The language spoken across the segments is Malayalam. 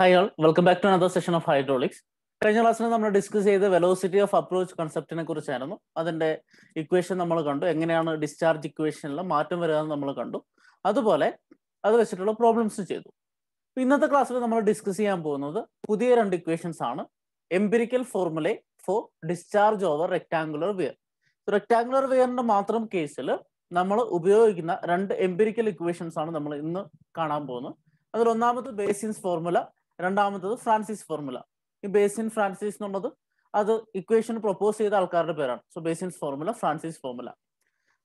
Hi all welcome back to another session of hydraulics കഴിഞ്ഞ ക്ലാസ്സിൽ നമ്മൾ ഡിസ്കസ് ചെയ്ത വെലോസിറ്റി ഓഫ് അപ്രോച്ച് കൺസെപ്റ്റിനെ കുറിച്ചായിരുന്നു അതിന്റെ ഇക്വേഷൻ നമ്മൾ കണ്ടു എങ്ങനെയാണ് ഡിസ്ചാർജ് ഇക്വേഷനിൽ മാറ്റം വരിക എന്ന് നമ്മൾ കണ്ടു അതുപോലെ അത് വെച്ചിട്ടുള്ള പ്രോബ്ലംസ് ചെയ്തു ഇന്നത്തെ ക്ലാസ്സിൽ നമ്മൾ ഡിസ്കസ് ചെയ്യാൻ പോകുന്നത് പുതിയ രണ്ട് ഇക്വേഷൻസ് ആണ് empirical formulae for discharge over rectangular weir rectangular വിയറിന്റെ മാത്രം കേസിൽ നമ്മൾ ഉപയോഗിക്കുന്ന രണ്ട് എംപിരിക്കൽ ഇക്വേഷൻസ് ആണ് നമ്മൾ ഇന്ന് കാണാൻ പോകുന്നത് അതിൽ ഒന്നാമത്തെ ബേസിൻസ് ഫോർമുല രണ്ടാമത്തത് ഫ്രാൻസിസ് ഫോർമുല ഈ ബേസിൻ ഫ്രാൻസിസ് എന്നുള്ളത് അത് ഇക്വേഷൻ പ്രൊപ്പോസ് ചെയ്ത ആൾക്കാരുടെ പേരാണ് so Bazin's formula Francis formula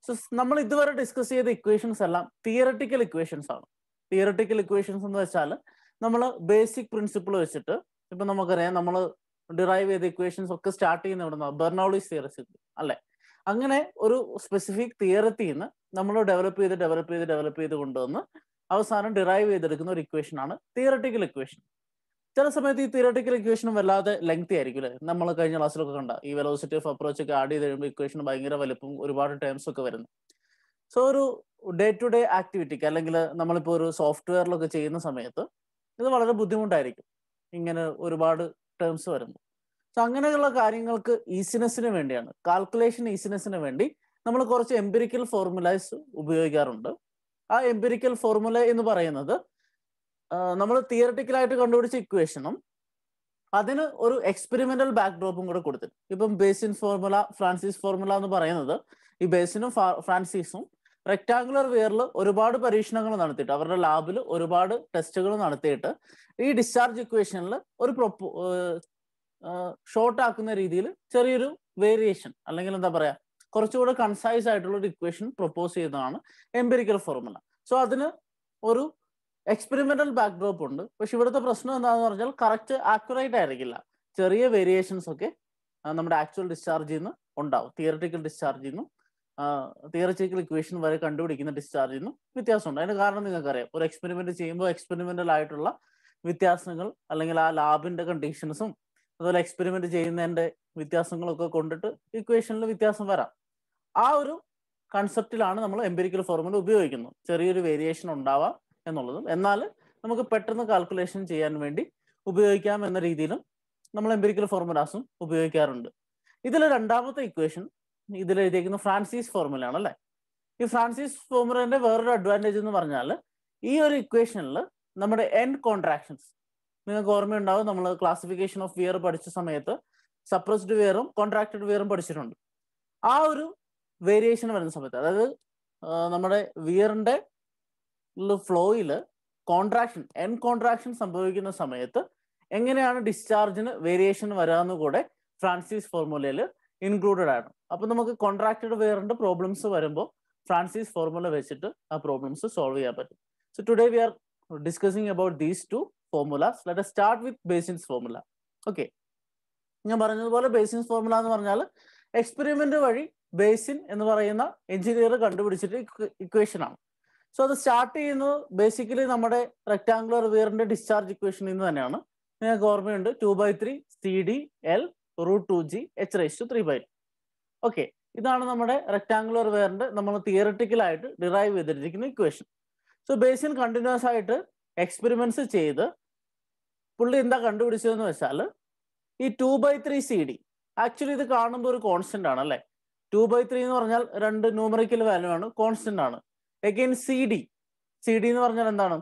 so നമ്മൾ ഇതുവരെ ഡിസ്കസ് ചെയ്ത ഇക്വേഷൻസ് എല്ലാം തിയറട്ടിക്കൽ ഇക്വേഷൻസ് ആണ് തിയറട്ടിക്കൽ ഇക്വേഷൻസ് എന്ന് വെച്ചാൽ നമ്മൾ ബേസിക് പ്രിൻസിപ്പിൾ വെച്ചിട്ട് ഇപ്പൊ നമുക്കറിയാം നമ്മൾ ഡിറൈവ് ചെയ്ത ഇക്വേഷൻസ് ഒക്കെ സ്റ്റാർട്ട് ചെയ്യുന്ന ഇവിടെ ബെർണോളിസ് തിയറസിൽ അല്ലെ അങ്ങനെ ഒരു സ്പെസിഫിക് തിയറത്തിൽ നിന്ന് നമ്മൾ ഡെവലപ്പ് ചെയ്ത് ഡെവലപ്പ് ചെയ്ത് ഡെവലപ്പ് ചെയ്ത് കൊണ്ടുവന്ന് അവസാനം ഡിറൈവ് ചെയ്തെടുക്കുന്ന ഒരു ഇക്വേഷൻ ആണ് തിയറട്ടിക്കൽ ഇക്വേഷൻ ചില സമയത്ത് ഈ തിയറട്ടിക്കൽ ഇക്വേഷനും വല്ലാതെ ലെങ്തി ആയിരിക്കും അല്ലെ നമ്മൾ കഴിഞ്ഞ ക്ലാസ്സിലൊക്കെ കണ്ട ഈ വെലോസിറ്റി ഓഫ് അപ്രോച്ച് ഒക്കെ ആഡ് ചെയ്ത് കഴിയുമ്പോൾ ഇക്വേഷൻ ഭയങ്കര വലുപ്പം ഒരുപാട് ടേംസ് ഒക്കെ വരുന്നു സോ ഒരു ഡേ ടു ഡേ ആക്ടിവിറ്റിക്ക് അല്ലെങ്കിൽ നമ്മളിപ്പോൾ ഒരു സോഫ്റ്റ്വെയറിലൊക്കെ ചെയ്യുന്ന സമയത്ത് ഇത് വളരെ ബുദ്ധിമുട്ടായിരിക്കും ഇങ്ങനെ ഒരുപാട് ടേംസ് വരുന്നു സോ അങ്ങനെയുള്ള കാര്യങ്ങൾക്ക് ഈസിനെസ്സിന് വേണ്ടിയാണ് കാൽക്കുലേഷൻ ഈസിനെസ്സിന് വേണ്ടി നമ്മൾ കുറച്ച് എംപിരിക്കൽ ഫോർമുലൈസ് ഉപയോഗിക്കാറുണ്ട് ആ എംപിരിക്കൽ ഫോർമുല എന്ന് പറയുന്നത് നമ്മൾ തിയറട്ടിക്കലായിട്ട് കണ്ടുപിടിച്ച ഇക്വേഷനും അതിന് ഒരു എക്സ്പെരിമെന്റൽ ബാക്ക്ഡ്രോപ്പും കൂടെ കൊടുത്തിട്ട് ഇപ്പം ബേസിൻ ഫോർമുല ഫ്രാൻസിസ് ഫോർമുല എന്ന് പറയുന്നത് ഈ ബേസിനും ഫ്രാൻസിസും റെക്ടാങ്കുലർ വെയറിൽ ഒരുപാട് പരീക്ഷണങ്ങൾ നടത്തിയിട്ട് അവരുടെ ലാബിൽ ഒരുപാട് ടെസ്റ്റുകൾ നടത്തിയിട്ട് ഈ ഡിസ്ചാർജ് ഇക്വേഷനിൽ ഒരു പ്രൊപ്പോ ഷോർട്ട് ആക്കുന്ന രീതിയിൽ ചെറിയൊരു വേരിയേഷൻ അല്ലെങ്കിൽ എന്താ പറയാ കുറച്ചുകൂടെ കൺസൈസ് ആയിട്ടുള്ള ഒരു ഇക്വേഷൻ പ്രൊപ്പോസ് ചെയ്തതാണ് എംപെരിക്കൽ ഫോർമുല സോ അതിന് ഒരു എക്സ്പെരിമെന്റൽ ബാക്ക്ഡ്രോപ്പ് ഉണ്ട് പക്ഷെ ഇവിടുത്തെ പ്രശ്നം എന്താണെന്ന് പറഞ്ഞാൽ കറക്റ്റ് ആക്യുറേറ്റ് ആയിരിക്കില്ല ചെറിയ വേരിയേഷൻസ് ഒക്കെ നമ്മുടെ ആക്ച്വൽ ഡിസ്ചാർജിൽ നിന്ന് ഉണ്ടാവും തിയററ്റിക്കൽ ഡിസ്ചാർജിൽ നിന്നും തിയററ്റിക്കൽ ഇക്വേഷൻ വരെ കണ്ടുപിടിക്കുന്ന ഡിസ്ചാർജിൽ നിന്നും വ്യത്യാസമുണ്ട് അതിന് കാരണം നിങ്ങൾക്കറിയാം ഒരു എക്സ്പെരിമെന്റ് ചെയ്യുമ്പോൾ എക്സ്പെരിമെന്റൽ ആയിട്ടുള്ള വ്യത്യാസങ്ങൾ അല്ലെങ്കിൽ ആ ലാബിന്റെ കണ്ടീഷൻസും അതുപോലെ എക്സ്പെരിമെന്റ് ചെയ്യുന്നതിന്റെ വ്യത്യാസങ്ങളൊക്കെ കൊണ്ടിട്ട് ഇക്വേഷനിൽ വ്യത്യാസം വരാം ആ ഒരു കൺസെപ്റ്റിലാണ് നമ്മൾ എംപിരിക്കൽ ഫോർമുല ഉപയോഗിക്കുന്നത് ചെറിയൊരു വേരിയേഷൻ ഉണ്ടാവാം എന്നുള്ളതും എന്നാൽ നമുക്ക് പെട്ടെന്ന് കാൽക്കുലേഷൻ ചെയ്യാൻ വേണ്ടി ഉപയോഗിക്കാം എന്ന രീതിയിലും നമ്മൾ എംപിരിക്കൽ ഫോർമുലാസും ഉപയോഗിക്കാറുണ്ട് ഇതിൽ രണ്ടാമത്തെ ഇക്വേഷൻ ഇതിൽ എഴുതിയിരിക്കുന്ന ഫ്രാൻസിസ് ആണ് അല്ലേ ഈ ഫ്രാൻസിസ് ഫോർമുലേൻ്റെ വേറൊരു അഡ്വാൻറ്റേജ് എന്ന് പറഞ്ഞാൽ ഈ ഒരു ഇക്വേഷനിൽ നമ്മുടെ എൻഡ് കോൺട്രാക്ഷൻസ് നിങ്ങൾക്ക് ഓർമ്മയുണ്ടാവും നമ്മൾ ക്ലാസിഫിക്കേഷൻ ഓഫ് വിയർ പഠിച്ച സമയത്ത് സപ്രസ്ഡ് വിയറും കോൺട്രാക്റ്റഡ് വിയറും പഠിച്ചിട്ടുണ്ട് ആ ഒരു വേരിയേഷൻ വരുന്ന സമയത്ത് അതായത് നമ്മുടെ വിയറിന്റെ ഫ്ലോയിൽ കോൺട്രാക്ഷൻ എൻ കോൺട്രാക്ഷൻ സംഭവിക്കുന്ന സമയത്ത് എങ്ങനെയാണ് ഡിസ്ചാർജിന് വേരിയേഷൻ വരാമെന്ന് കൂടെ ഫ്രാൻസിസ് ഫോർമുലയിൽ ഇൻക്ലൂഡഡ് ആണ് അപ്പൊ നമുക്ക് കോൺട്രാക്റ്റഡ് വെയറിന്റെ പ്രോബ്ലംസ് വരുമ്പോൾ ഫ്രാൻസിസ് ഫോർമുല വെച്ചിട്ട് ആ പ്രോബ്ലംസ് സോൾവ് ചെയ്യാൻ പറ്റും so today we are discussing about these two formulas let start with Bazin's formula okay ഞാൻ പറഞ്ഞതുപോലെ ബേസിൻസ് ഫോർമുല എന്ന് പറഞ്ഞാൽ എക്സ്പെരിമെന്റ് വഴി ബേസിൻ എന്ന് പറയുന്ന എഞ്ചിനീയർ കണ്ടുപിടിച്ചിട്ട് ഇക്വേഷൻ ആണ് സോ അത് സ്റ്റാർട്ട് ചെയ്യുന്നത് ബേസിക്കലി നമ്മുടെ റെക്ടാങ്കുലർ വിയറിന്റെ ഡിസ്ചാർജ് ഇക്വേഷൻ നിന്ന് തന്നെയാണ് നിങ്ങൾക്ക് ഓർമ്മയുണ്ട് two by three C D L root two G H rise to three by okay ഇതാണ് നമ്മുടെ റെക്ടാങ്കുലർ വെയറിന്റെ നമ്മൾ തിയറിറ്റിക്കലായിട്ട് ഡിറൈവ് ചെയ്തിരിക്കുന്ന ഇക്വേഷൻ സോ ബേസിൻ കണ്ടിന്യൂസ് ആയിട്ട് എക്സ്പെരിമെന്റ്സ് ചെയ്ത് പുള്ളി എന്താ കണ്ടുപിടിച്ചതെന്ന് വെച്ചാൽ ഈ two by three C D actually ഇത് കാണുമ്പോൾ ഒരു കോൺസ്റ്റന്റ് ആണ് അല്ലെ ടു ബൈ ത്രീ എന്ന് പറഞ്ഞാൽ രണ്ട് ന്യൂമറിക്കൽ വാല്യൂ ആണ് കോൺസ്റ്റന്റ് ആണ് again C D C D എന്ന് പറഞ്ഞാൽ എന്താണ്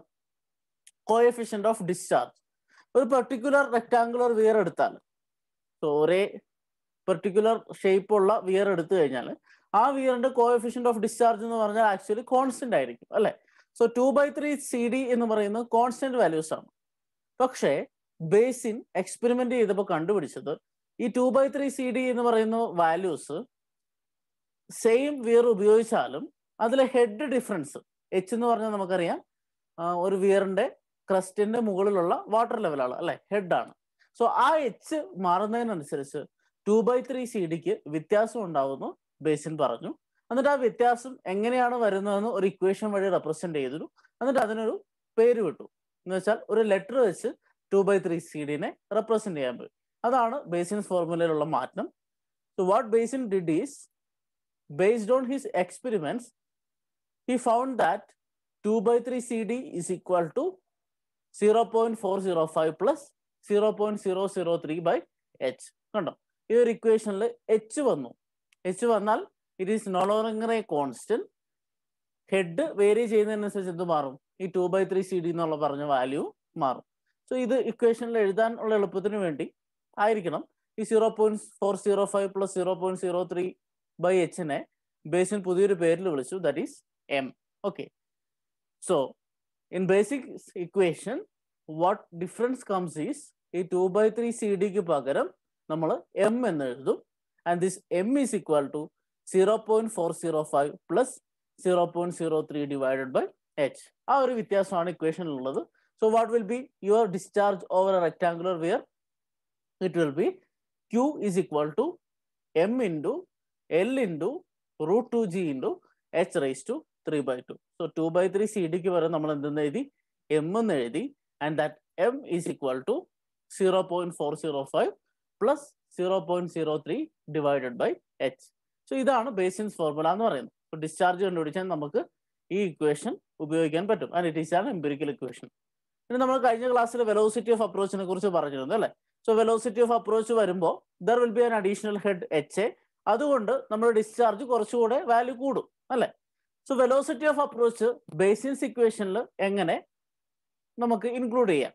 കോയഫിഷ്യന്റ് ഓഫ് ഡിസ്ചാർജ് ഒരു പെർട്ടിക്കുലർ റെക്ടാങ്കുലർ വിയർ എടുത്താൽ സോ ഒരേ പെർട്ടിക്കുലർ ഷേപ്പുള്ള വിയർ എടുത്തു കഴിഞ്ഞാൽ ആ വിയറിന്റെ കോയഫിഷ്യന്റ് ഓഫ് ഡിസ്ചാർജ് എന്ന് പറഞ്ഞാൽ ആക്ച്വലി കോൺസ്റ്റന്റ് ആയിരിക്കും അല്ലെ so two by three C D എന്ന് പറയുന്നത് കോൺസ്റ്റന്റ് വാല്യൂസ് ആണ് പക്ഷേ ബേസിൻ എക്സ്പെരിമെന്റ് ചെയ്തപ്പോൾ കണ്ടുപിടിച്ചത് ഈ two by three C D എന്ന് പറയുന്ന വാല്യൂസ് സെയിം വിയർ ഉപയോഗിച്ചാലും അതിലെ ഹെഡ് ഡിഫറൻസ് എച്ച് എന്ന് പറഞ്ഞാൽ നമുക്കറിയാം ഒരു വിയറിന്റെ ക്രസ്റ്റിന്റെ മുകളിലുള്ള വാട്ടർ ലെവലാണ് അല്ലെ ഹെഡാണ് സോ ആ എച്ച് മാറുന്നതിനനുസരിച്ച് ടു ബൈ ത്രീ സി ഡിക്ക് വ്യത്യാസം ഉണ്ടാവുന്നു ബേസിൻ പറഞ്ഞു എന്നിട്ട് ആ വ്യത്യാസം എങ്ങനെയാണ് വരുന്നതെന്ന് ഒരു ഇക്വേഷൻ വഴി റെപ്രസെന്റ് ചെയ്തിരുന്നു എന്നിട്ട് അതിനൊരു പേര് വിട്ടു എന്ന് വെച്ചാൽ ഒരു ലെറ്റർ വെച്ച് ടു ബൈ ത്രീ സി ഡിനെ റെപ്രസെന്റ് ചെയ്യാൻ പോയി അതാണ് ബേസിൻസ് ഫോർമുലയിലുള്ള മാറ്റം so what Bazin did is based on his experiments he found that 2 by 3 CD is equal to 0 0.405 plus 0 0.003 by H. കണ്ടോ ഈ ഒരു ഇക്വേഷനിൽ എച്ച് വന്നു എച്ച് വന്നാൽ it is no longer a constant head vary ചെയ്യുന്നതിനനുസരിച്ച് എന്ത് മാറും ഈ two by three C D എന്നുള്ള പറഞ്ഞ വാല്യൂ മാറും സോ ഇത് ഇക്വേഷനിൽ എഴുതാൻ ഉള്ള എളുപ്പത്തിന് വേണ്ടി ആയിരിക്കണം ഈ zero point four zero five plus zero point zero three by എച്ചിനെ ബേസിൽ പുതിയൊരു പേരിൽ വിളിച്ചു that is m. Okay. So in basic equation, what difference comes is ഈ ടു ബൈ ത്രീ സി ഡിക്ക് പകരം നമ്മൾ എം എന്ന് എഴുതും and this M is equal to zero point four zero five plus zero point zero three divided by H ആ ഒരു വ്യത്യാസമാണ് ഇക്വേഷനിലുള്ളത് so what will be your discharge over a rectangular weir it will be Q is equal to M into L into root two G into H raise to three by two so two by three C ഡിക്ക് വരെ നമ്മൾ എന്തെന്ന് എഴുതി എം എന്ന് എഴുതി and that M is equal to zero point four zero five plus zero point zero three divided by H so ഇതാണ് ബേസിൻസ് ഫോർമുല എന്ന് പറയുന്നത് ഡിസ്ചാർജ് കണ്ടുപിടിച്ചാൽ നമുക്ക് ഈ ഇക്വേഷൻ ഉപയോഗിക്കാൻ പറ്റും and it is an empirical equation പിന്നെ നമ്മൾ കഴിഞ്ഞ ക്ലാസ്സിൽ വെലോസിറ്റി ഓഫ് അപ്രോച്ചിനെ കുറിച്ച് പറഞ്ഞിരുന്നു അല്ലേ സോ വെലോസിറ്റി ഓഫ് അപ്രോച്ച് വരുമ്പോൾ there will be an additional head H A അതുകൊണ്ട് നമ്മുടെ ഡിസ്ചാർജ് കുറച്ചുകൂടെ വാല്യൂ കൂടും അല്ലേ so velocity of approach Bazin's ഇക്വേഷനിൽ എങ്ങനെ നമുക്ക് ഇൻക്ലൂഡ് ചെയ്യാം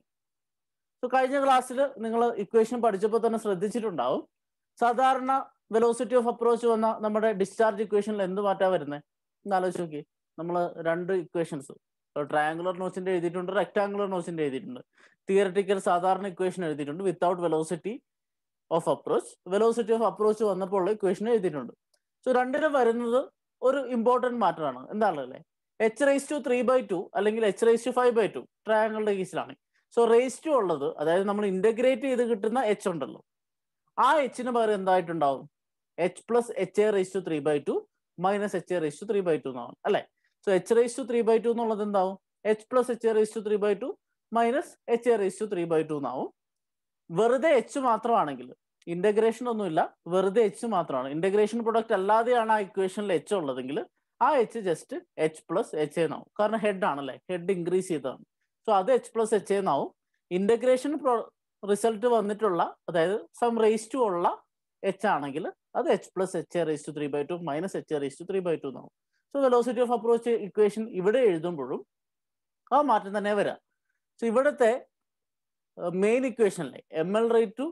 സോ കഴിഞ്ഞ ക്ലാസ്സിൽ നിങ്ങൾ ഇക്വേഷൻ പഠിച്ചപ്പോൾ തന്നെ ശ്രദ്ധിച്ചിട്ടുണ്ടാവും സാധാരണ വെലോസിറ്റി ഓഫ് അപ്രോച്ച് വന്ന നമ്മുടെ ഡിസ്ചാർജ് ഇക്വേഷനിൽ എന്ത് മാറ്റാ വരുന്നത് ഒന്ന് ആലോചിച്ച് നോക്കി നമ്മൾ രണ്ട് ഇക്വേഷൻസ് ട്രയാങ്കുലർ നോച്ചിന്റെ എഴുതിയിട്ടുണ്ട് റെക്ടാങ്കുലർ നോച്ചിന്റെ എഴുതിയിട്ടുണ്ട് തിയററ്റിക്കൽ സാധാരണ ഇക്വേഷൻ എഴുതിയിട്ടുണ്ട് without velocity of approach velocity of approach വന്നപ്പോൾ ഇക്വേഷൻ എഴുതിയിട്ടുണ്ട് സോ രണ്ടിനും വരുന്നത് ഒരു ഇമ്പോർട്ടന്റ് ആണ് എന്താണല്ലേ H raise to three by two അല്ലെങ്കിൽ H raise to five by two ട്രയാങ്കിളുടെ കേസിലാണ് സോ റേസ് ടു ഉള്ളത് അതായത് നമ്മൾ ഇന്റഗ്രേറ്റ് ചെയ്ത് കിട്ടുന്ന എച്ച് ഉണ്ടല്ലോ ആ എച്ചിന് പകരം എന്തായിട്ടുണ്ടാവും H plus H A raise to three by two minus H A raise to three by two എന്നാവും അല്ലെ so H raise to three by two എന്നുള്ളത് എന്താവും H plus H A raise to three by two minus H A raise to three by two എന്നാവും വെറുതെ എച്ച് മാത്രമാണെങ്കിൽ ഇന്റഗ്രേഷൻ ഒന്നുമില്ല വെറുതെ എച്ച് മാത്രമാണ് ഇന്റഗ്രേഷൻ പ്രൊഡക്റ്റ് അല്ലാതെയാണ് ആ ഇക്വേഷനിൽ എച്ച് ഉള്ളതെങ്കിൽ ആ H just H plus H എന്നാവും കാരണം ഹെഡ് ആണല്ലേ ഹെഡ് ഇൻക്രീസ് ചെയ്തതാണ് സോ അത് എച്ച് പ്ലസ് എച്ച് എന്നാവും ഇന്റഗ്രേഷൻ റിസൾട്ട് വന്നിട്ടുള്ള അതായത് സം റേസ് ടു ഉള്ള എച്ച് ആണെങ്കിൽ അത് H plus H A raise to three by two minus H A raise to three by two എന്നാവും so velocity of approach equation ഇവിടെ എഴുതുമ്പോഴും ആ മാറ്റം തന്നെ വരാം സോ ഇവിടുത്തെ മെയിൻ ഇക്വേഷനിലെ M L root to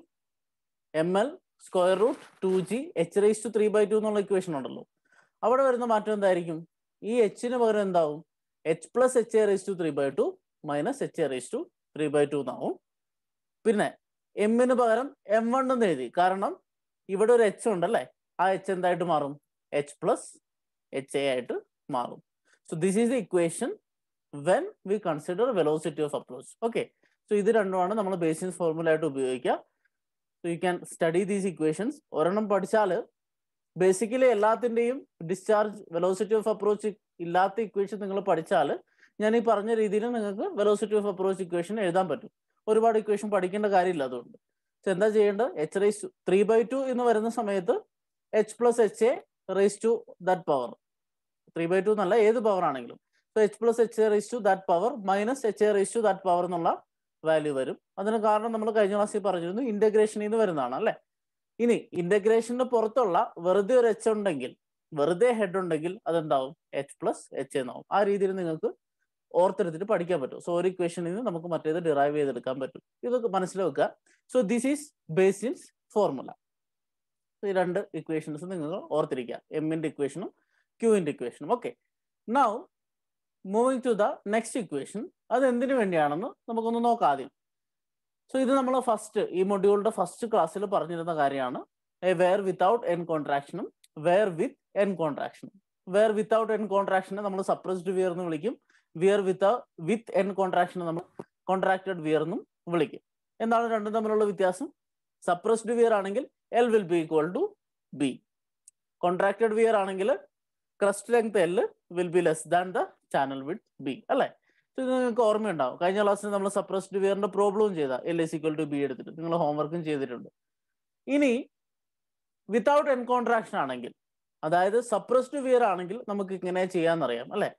M L square root two G H raise to three by two എന്നുള്ള ഇക്വേഷൻ ഉണ്ടല്ലോ അവിടെ വരുന്ന മാറ്റം എന്തായിരിക്കും ഈ എച്ചിന് പകരം എന്താവും H plus H A raise to three by two minus H A raise to three by two എന്നാവും പിന്നെ എമ്മിന് പകരം എം വൺ എന്ന് എഴുതി കാരണം ഇവിടെ ഒരു എച്ച് ഉണ്ടല്ലേ ആ എച്ച് എന്തായിട്ട് മാറും എച്ച് പ്ലസ് എച്ച് എ ആയിട്ട് മാറും so this is the equation when we consider velocity of approach okay so ഇത് രണ്ടുമാണ് നമ്മൾ ബേസിൻസ് ഫോർമുല ആയിട്ട് ഉപയോഗിക്കുക so you can study these equations ഒരെണ്ണം പഠിച്ചാൽ ബേസിക്കലി എല്ലാത്തിൻ്റെയും ഡിസ്ചാർജ് വെലോസിറ്റി ഓഫ് അപ്രോച്ച് ഇല്ലാത്ത ഇക്വേഷൻ നിങ്ങൾ പഠിച്ചാൽ ഞാൻ ഈ പറഞ്ഞ രീതിയിൽ നിങ്ങൾക്ക് വെലോസിറ്റി ഓഫ് അപ്രോച്ച് ഇക്വേഷൻ എഴുതാൻ പറ്റും ഒരുപാട് ഇക്വേഷൻ പഠിക്കേണ്ട കാര്യമില്ല അതുകൊണ്ട് സോ എന്താ ചെയ്യേണ്ടത് H raise to three by two എന്ന് വരുന്ന സമയത്ത് H plus H A raise to that power three by two എന്നല്ല ഏത് പവർ ആണെങ്കിലും so H plus H A raise to that power minus H A raise to that power എന്നുള്ള വാല്യൂ വരും അതിന് കാരണം നമ്മൾ കഴിഞ്ഞ ക്ലാസ്സിൽ പറഞ്ഞിരുന്നു ഇന്റഗ്രേഷനിൽ നിന്ന് വരുന്നതാണ് അല്ലെ ഇനി ഇന്റഗ്രേഷന് പുറത്തുള്ള വെറുതെ ഒരു എച്ച് ഉണ്ടെങ്കിൽ വെറുതെ ഹെഡ് ഉണ്ടെങ്കിൽ അതെന്താവും എച്ച് പ്ലസ് എച്ച് എന്നാവും ആ രീതിയിൽ നിങ്ങൾക്ക് ഓർത്തെടുത്തിട്ട് പഠിക്കാൻ പറ്റും സോ ഒരു ഇക്വേഷനിൽ നിന്ന് നമുക്ക് മറ്റേത് ഡിറൈവ് ചെയ്തെടുക്കാൻ പറ്റും ഇതൊക്കെ മനസ്സിലാക്കുക so this is Bazin's formula ഈ രണ്ട് ഇക്വേഷൻസ് നിങ്ങൾ ഓർത്തിരിക്കുക എമ്മിന്റെ ഇക്വേഷനും ക്യൂവിന്റെ ഇക്വേഷനും okay now moving to the next equation അത് എന്തിനു വേണ്ടിയാണെന്ന് നമുക്കൊന്ന് നോക്കാം ആദ്യം സോ ഇത് നമ്മൾ ഫസ്റ്റ് ഈ മൊഡ്യൂളിന്റെ ഫസ്റ്റ് ക്ലാസ്സിൽ പറഞ്ഞിരുന്ന കാര്യമാണ് എ വെയർ വിത്തൗട്ട് എൻ കോൺട്രാക്ഷനും വെയർ വിത്ത് എൻ കോൺട്രാക്ഷനും വെയർ വിത്തൗട്ട് എൻ കോൺട്രാക്ഷനെ നമ്മൾ സപ്രസ്ഡ് വിയർ എന്ന് വിളിക്കും വിയർ വിത്ത് വിത്ത് എൻ കോൺട്രാക്ഷനെ നമ്മൾ കോൺട്രാക്റ്റഡ് വിയർ എന്നും വിളിക്കും എന്താണ് രണ്ടും തമ്മിലുള്ള വ്യത്യാസം സപ്രസ്ഡ് വിയർ ആണെങ്കിൽ L will be equal to B contracted weir ആണെങ്കിൽ crest length L will be less than the channel width B അല്ലേ ഇത് നിങ്ങൾക്ക് ഓർമ്മയുണ്ടാവും കഴിഞ്ഞ ക്ലാസ്സിൽ നമ്മൾ സപ്രസ്ഡ് വിയറിന്റെ പ്രോബ്ലവും ചെയ്ത L is equal to B എടുത്തിട്ട് നിങ്ങൾ ഹോംവർക്കും ചെയ്തിട്ടുണ്ട് ഇനി വിത്തൗട്ട് എൻകോൺട്രാക്ഷൻ ആണെങ്കിൽ അതായത് സപ്രസ്ഡ് വിയർ ആണെങ്കിൽ നമുക്ക് ഇങ്ങനെ ചെയ്യാന്നറിയാം അല്ലെ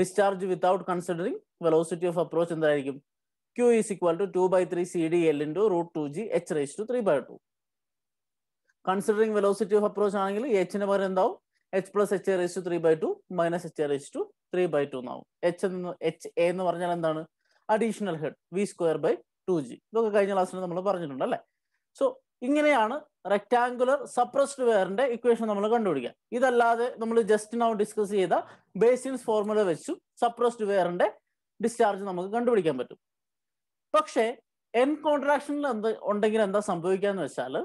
discharge without considering velocity of approach എന്തായിരിക്കും Q is equal to two by three C D L into root two G H raise to three by two considering velocity of approach ആണെങ്കിൽ എച്ചിന് പകരം എന്താവും H plus H raise to three by two minus H raise to three by two എന്നാവും എച്ച് എന്ന് എച്ച് എ എന്ന് പറഞ്ഞാൽ എന്താണ് additional head V square by two G ഇതൊക്കെ കഴിഞ്ഞ ക്ലാസ്സിൽ നമ്മൾ പറഞ്ഞിട്ടുണ്ട് അല്ലേ സോ ഇങ്ങനെയാണ് റെക്ടാങ്കുലർ സപ്രസ്ഡ് വെയറിന്റെ ഇക്വേഷൻ നമ്മൾ കണ്ടുപിടിക്കുക ഇതല്ലാതെ നമ്മൾ ജസ്റ്റ് നൗ ഡിസ്കസ് ചെയ്ത ബേസിൻസ് ഫോർമുല വെച്ചും സപ്രസ്ഡ് വെയറിന്റെ ഡിസ്ചാർജ് നമുക്ക് കണ്ടുപിടിക്കാൻ പറ്റും പക്ഷേ എൻ കോൺട്രാക്ഷനിൽ എന്ത് ഉണ്ടെങ്കിൽ എന്താ സംഭവിക്കുക എന്ന് വെച്ചാൽ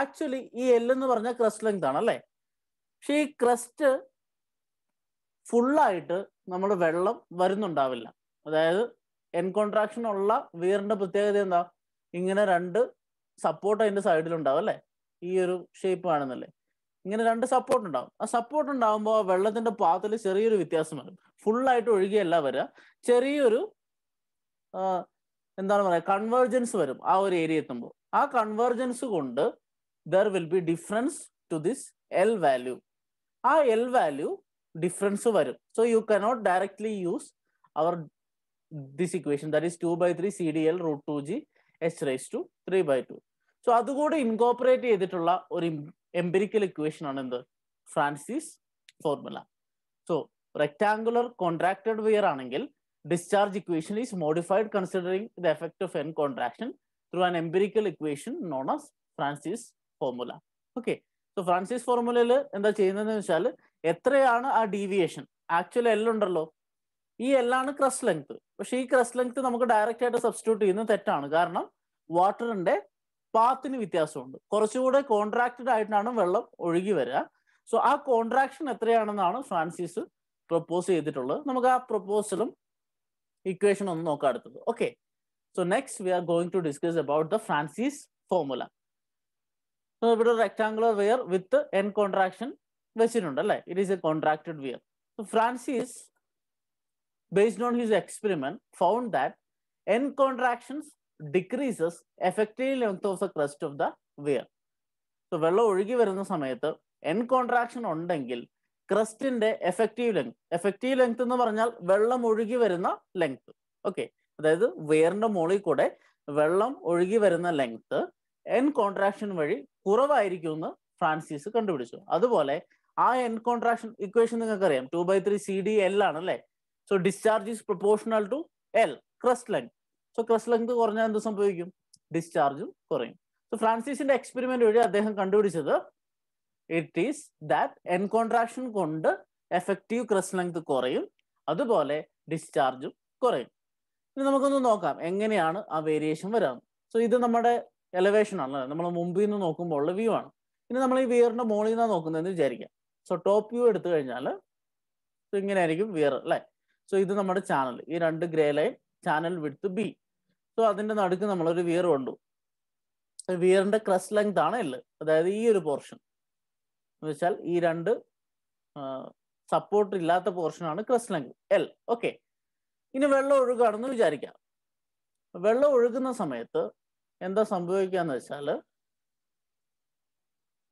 ആക്ച്വലി ഈ എൽ എന്ന് പറഞ്ഞ ക്രസ്റ്റ് ലെങ്ത് ആണ് അല്ലേ പക്ഷെ ഈ ക്രസ്റ്റ് ഫുള്ളായിട്ട് നമ്മൾ വെള്ളം വരുന്നുണ്ടാവില്ല അതായത് എൻകോൺട്രാക്ഷൻ ഉള്ള വീറിന്റെ പ്രത്യേകത എന്താ ഇങ്ങനെ രണ്ട് സപ്പോർട്ട് അതിന്റെ സൈഡിൽ ഉണ്ടാവും അല്ലെ ഈ ഒരു ഷേപ്പ് ആണെന്നല്ലേ ഇങ്ങനെ രണ്ട് സപ്പോർട്ട് ഉണ്ടാവും ആ സപ്പോർട്ട് ഉണ്ടാകുമ്പോൾ വെള്ളത്തിന്റെ പാത്തിൽ ചെറിയൊരു വ്യത്യാസം വരും ഫുള്ളായിട്ട് ഒഴുകിയല്ല വരിക ചെറിയൊരു എന്താണ് പറയുക കൺവേർജൻസ് വരും ആ ഒരു ഏരിയ എത്തുമ്പോൾ ആ കൺവേർജൻസ് കൊണ്ട് there will be difference to this L value ആ എൽ വാല്യൂ ഡിഫറൻസ് വരും so you cannot directly use our this equation that is two by three C D L root two G H rise to three by two so അതുകൂടി ഇൻകോപ്പറേറ്റ് ചെയ്തിട്ടുള്ള ഒരു എംപെരിക്കൽ ഇക്വേഷൻ ആണ് എന്ത് Francis formula so rectangular contracted weir ആണെങ്കിൽ discharge equation is modified considering the effect of N contraction through an empirical equation known as Francis formula okay so Francis ഫോർമുലയിൽ എന്താ ചെയ്യുന്നതെന്ന് വെച്ചാൽ എത്രയാണ് ആ ഡീവിയേഷൻ ആക്ച്വൽ എൽ ഉണ്ടല്ലോ ഈ എല്ലാണ് ക്രസ് ലെങ്ത് പക്ഷെ ഈ ക്രസ് ലെങ്ത് നമുക്ക് ഡയറക്റ്റ് ആയിട്ട് സബ്സ്റ്റിറ്റ്യൂട്ട് ചെയ്യുന്നത് തെറ്റാണ് കാരണം വാട്ടറിന്റെ പാത്തിന് വ്യത്യാസമുണ്ട് കുറച്ചുകൂടെ കോൺട്രാക്റ്റഡ് ആയിട്ടാണ് വെള്ളം ഒഴുകി വരിക സോ ആ കോൺട്രാക്ഷൻ എത്രയാണെന്നാണ് ഫ്രാൻസിസ് പ്രപ്പോസ് ചെയ്തിട്ടുള്ളത് നമുക്ക് ആ പ്രപ്പോസലും ഇക്വേഷൻ ഒന്ന് നോക്കാം അടുത്തത് okay so next we are going to discuss about the Francis formula ഇവിടെ rectangular weir with N contraction വെച്ചിട്ടുണ്ട് അല്ലെ it is a contracted weir Francis based on his experiment found that N contractions decreases effective length of the crest of the wear. So വെള്ളം ഒഴുകി വരുന്ന സമയത്ത് എൻ കോൺട്രാക്ഷൻ ഉണ്ടെങ്കിൽ ക്രസ്റ്റിന്റെ എഫക്റ്റീവ് ലെങ്ത് എഫക്റ്റീവ് ലെങ്ത് എന്ന് പറഞ്ഞാൽ വെള്ളം ഒഴുകി വരുന്ന ലെങ്ത് ഓക്കെ അതായത് വെയറിന്റെ മുകളിൽ കൂടെ വെള്ളം ഒഴുകി വരുന്ന ലെങ്ത് എൻ കോൺട്രാക്ഷൻ വഴി കുറവായിരിക്കും എന്ന് ഫ്രാൻസിസ് കണ്ടുപിടിച്ചു അതുപോലെ ആ എൻ കോൺട്രാക്ഷൻ ഇക്വേഷൻ അറിയാം two by three C D L ആണ് അല്ലേ so discharge is proportional to L crest length so crest length കുറഞ്ഞാൽ എന്ത് സംഭവിക്കും ഡിസ്ചാർജും കുറയും സോ ഫ്രാൻസിസിന്റെ എക്സ്പെരിമെന്റ് വഴി അദ്ദേഹം കണ്ടുപിടിച്ചത് it is that N contraction കൊണ്ട് എഫക്റ്റീവ് ക്രസ്റ്റ് ലെങ്ത് കുറയും അതുപോലെ ഡിസ്ചാർജും കുറയും ഇനി നമുക്കൊന്ന് നോക്കാം എങ്ങനെയാണ് ആ വേരിയേഷൻ വരാൻ സോ ഇത് നമ്മുടെ എലവേഷൻ ആണ് നമ്മൾ മുമ്പിൽ നിന്ന് നോക്കുമ്പോൾ ഉള്ള വ്യൂ ആണ് ഇനി നമ്മൾ ഈ വിയറിന്റെ മോളിൽ നിന്നാണ് നോക്കുന്നതെന്ന് വിചാരിക്കാം സോ ടോപ്പ് വ്യൂ എടുത്തു കഴിഞ്ഞാൽ ഇങ്ങനെ ആയിരിക്കും വിയർ അല്ലേ സോ ഇത് നമ്മുടെ ചാനൽ ഈ രണ്ട് grey line channel width B so അതിന്റെ നടുക്ക് നമ്മളൊരു വിയർ കൊണ്ടു വിയറിന്റെ ക്രസ് ലെങ്ത് ആണ് എല്ല് അതായത് ഈ ഒരു പോർഷൻ എന്ന് വെച്ചാൽ ഈ രണ്ട് സപ്പോർട്ട് ഇല്ലാത്ത പോർഷനാണ് ക്രസ് ലെങ്ത് എൽ ഓക്കെ ഇനി വെള്ളം ഒഴുകാണെന്ന് വിചാരിക്കാം വെള്ളം ഒഴുകുന്ന സമയത്ത് എന്താ സംഭവിക്കുക എന്ന് വെച്ചാൽ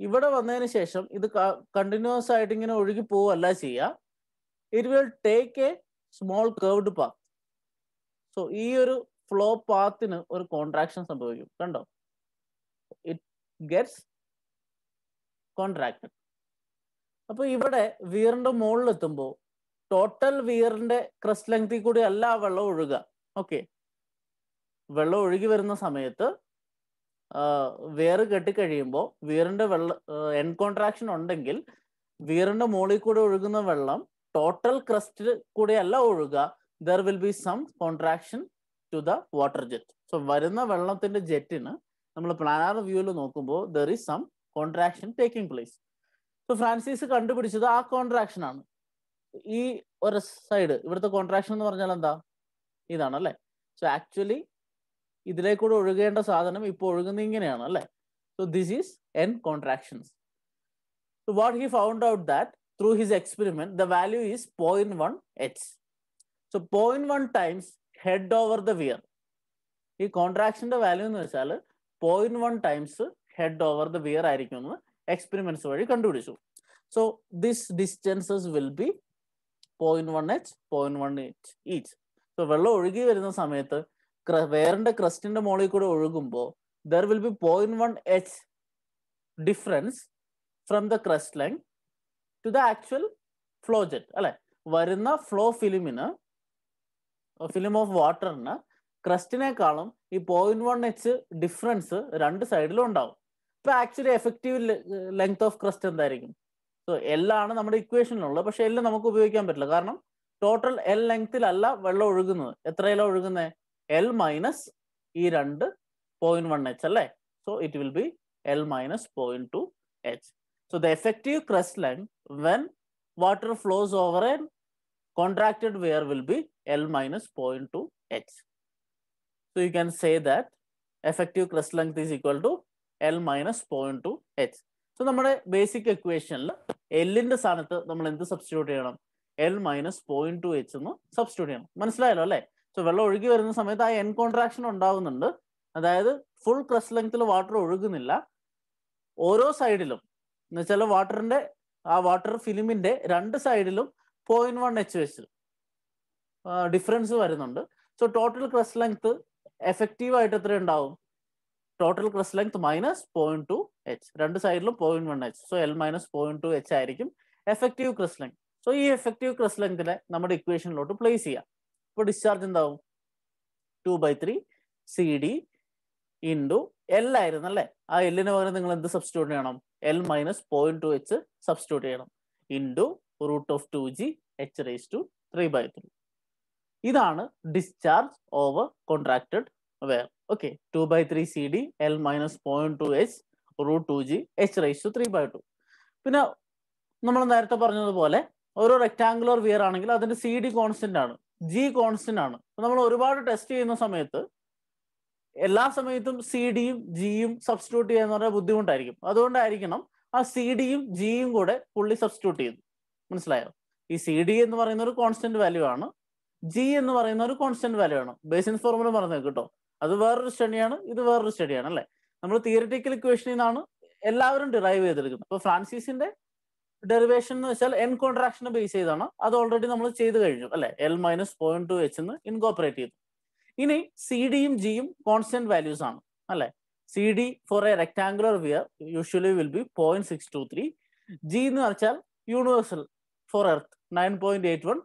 ഇവിടെ വന്നതിന് ശേഷം ഇത് കണ്ടിന്യൂസ് ആയിട്ട് ഇങ്ങനെ ഒഴുകി പോവല്ല ചെയ്യുക it will take a small curved path so ഈ ഒരു ഫ്ലോ പാത്തിന് ഒരു കോൺട്രാക്ഷൻ സംഭവിക്കും കണ്ടോ ഇറ്റ് ഗെറ്റ്സ് കോൺട്രാക്റ്റഡ് അപ്പൊ ഇവിടെ വീറിന്റെ എത്തുമ്പോൾ ടോട്ടൽ വീറിന്റെ ക്രസ്റ്റ് ലെങ്തിൽ കൂടി അല്ല വെള്ളം ഒഴുകുക ഓക്കെ വെള്ളം ഒഴുകി വരുന്ന സമയത്ത് വേറ് കെട്ടിക്കഴിയുമ്പോൾ വീറിന്റെ വെള്ളം എൻകോൺട്രാക്ഷൻ ഉണ്ടെങ്കിൽ വീറിന്റെ മുകളിൽ കൂടെ ഒഴുകുന്ന വെള്ളം ടോട്ടൽ ക്രസ്റ്റിൽ കൂടെയല്ല ഒഴുകുക there will be some contraction to the water jet so വരുന്ന വെള്ളത്തിന്റെ ജെറ്റിന് നമ്മൾ പ്ലാനാർ വ്യൂവിൽ നോക്കുമ്പോൾ there is some contraction taking place so Francis കണ്ടുപിടിച്ചത് ആ കോൺട്രാക്ഷൻ ആണ് ഈ ഒരു സൈഡ് ഇവിടുത്തെ കോൺട്രാക്ഷൻ എന്ന് പറഞ്ഞാൽ എന്താ ഇതാണ് അല്ലേ സോ ആക്ച്വലി ഇതിലേക്കൂടെ ഒഴുകേണ്ട സാധനം ഇപ്പോൾ ഒഴുകുന്നത് ഇങ്ങനെയാണ് അല്ലേ so this is end contractions what he found out that through his experiment the value is point one H so point one times head over the weir ഈ കോൺട്രാക്ഷന്റെ വാല്യൂ എന്ന് വെച്ചാൽ point one times head over the weir ആയിരിക്കും എന്ന് എക്സ്പെരിമെന്റ്സ് വഴി കണ്ടുപിടിച്ചു so this distances will be point one H point one H each so വെള്ളം ഒഴുകി വരുന്ന സമയത്ത് വേറെ ക്രസ്റ്റിന്റെ മോളിൽ കൂടെ ഒഴുകുമ്പോൾ there will be point one H difference from the crest line to the actual flow jet അല്ലെ വരുന്ന ഫ്ലോ ഫിലിമിന് ഫിലിം ഓഫ് വാട്ടറിന് ക്രസ്റ്റിനേക്കാളും ഈ പോയിന്റ് വൺ എച്ച് ഡിഫറൻസ് രണ്ട് സൈഡിലും ഉണ്ടാവും ഇപ്പൊ actually effective length of crest എന്തായിരിക്കും സോ എല്ലാണ് നമ്മുടെ ഇക്വേഷനിലുള്ളത് പക്ഷെ എല്ലാം നമുക്ക് ഉപയോഗിക്കാൻ പറ്റില്ല കാരണം ടോട്ടൽ എൽ ലെങ്തിലല്ല വെള്ളം ഒഴുകുന്നത് എത്രയിലാണ് ഒഴുകുന്നത് എൽ മൈനസ് ഈ രണ്ട് പോയിന്റ് വൺ എച്ച് അല്ലേ so it will be L minus point two H so the effective crest length when water flows over end contracted weir will be L minus point two H so you can say that effective crest crest is equal to L minus point two H so നമ്മുടെ ബേസിക് എക്വേഷനിൽ എല്ലിന്റെ സ്ഥാനത്ത് നമ്മൾ എന്ത് സബ്സ്റ്റിറ്റ്യൂട്ട് ചെയ്യണം L minus point two H എന്ന് സബ്സ്റ്റിറ്റ്യൂട്ട് ചെയ്യണം മനസ്സിലായല്ലോ അല്ലേ സോ വെള്ളം ഒഴുകി വരുന്ന സമയത്ത് ആ എൻ കോൺട്രാക്ഷൻ ഉണ്ടാകുന്നുണ്ട് അതായത് ഫുൾ ക്രസ് ലെങ്ത്തിൽ വാട്ടർ ഒഴുകുന്നില്ല ഓരോ സൈഡിലും എന്ന് വെച്ചാൽ വാട്ടറിന്റെ ആ വാട്ടർ ഫിലിമിന്റെ രണ്ട് സൈഡിലും പോയിന്റ് വൺ എച്ച് വെച്ച് ഡിഫറൻസ് വരുന്നുണ്ട് so total crest length effective ആയിട്ട് എത്ര ഉണ്ടാവും total crest length minus point two H രണ്ട് സൈഡിലും point one H so L minus point two H ആയിരിക്കും എഫക്റ്റീവ് ക്രസ് ലെങ്ത് സോ ഈ എഫക്റ്റീവ് ക്രസ് ലെങ്തിനെ നമ്മുടെ ഇക്വേഷനിലോട്ട് പ്ലേസ് ചെയ്യാം അപ്പോൾ ഡിസ്ചാർജ് എന്താവും two by three C D into L ആയിരുന്നു അല്ലെ ആ എല്ലിന് പകരം നിങ്ങൾ എന്ത് സബ്സ്റ്റിറ്റ്യൂട്ട് ചെയ്യണം L minus point two H substitute ചെയ്യണം into root of two G H raise to three by three ഇതാണ് discharge over contracted weir okay two by three C D L minus point two H root two G H raise to three by two പിന്നെ നമ്മൾ നേരത്തെ പറഞ്ഞതുപോലെ ഓരോ റെക്ടാംഗുലർ വിയർ ആണെങ്കിൽ അതിന്റെ സി ഡി കോൺസ്റ്റന്റ് ആണ് ജി കോൺസ്റ്റന്റ് ആണ് നമ്മൾ ഒരുപാട് ടെസ്റ്റ് ചെയ്യുന്ന സമയത്ത് എല്ലാ സമയത്തും സി ഡിയും ജിയും സബ്സ്റ്റിറ്റ്യൂട്ട് ചെയ്യാന്ന് പറഞ്ഞാൽ ബുദ്ധിമുട്ടായിരിക്കും അതുകൊണ്ടായിരിക്കണം ആ സി ഡിയും ജിയും കൂടെ പുള്ളി സബ്സ്റ്റിറ്റ്യൂട്ട് ചെയ്തു മനസ്സിലായോ ഈ സി ഡി എന്ന് പറയുന്ന ഒരു കോൺസ്റ്റന്റ് വാല്യൂ ആണ് ജി എന്ന് പറയുന്ന ഒരു കോൺസ്റ്റന്റ് വാല്യൂ ആണ് ബേസിൻസ് ഫോർമുല പറഞ്ഞത് കേട്ടോ അത് വേറൊരു സ്റ്റഡിയാണ് ഇത് വേറൊരു സ്റ്റഡിയാണ് അല്ലേ നമ്മൾ തിയറിറ്റിക്കൽ ഇക്വേഷനിൽ നിന്നാണ് എല്ലാവരും ഡിറൈവ് ചെയ്തെടുക്കുന്നത് അപ്പൊ ഫ്രാൻസിസിന്റെ ഡെറിവേഷൻ എന്ന് വെച്ചാൽ എൻ കോൺട്രാക്ഷനെ ബേസ് ചെയ്താണ് അത് ഓൾറെഡി നമ്മൾ ചെയ്ത് കഴിഞ്ഞു അല്ലെ L minus point two H incorporate ചെയ്തു ഇനി സി ഡിയും ജിയും കോൺസ്റ്റന്റ് വാല്യൂസ് ആണ് അല്ലെ C D for a rectangular weir usually will be point six two three G എന്ന് വെച്ചാൽ universal for earth nine point eight one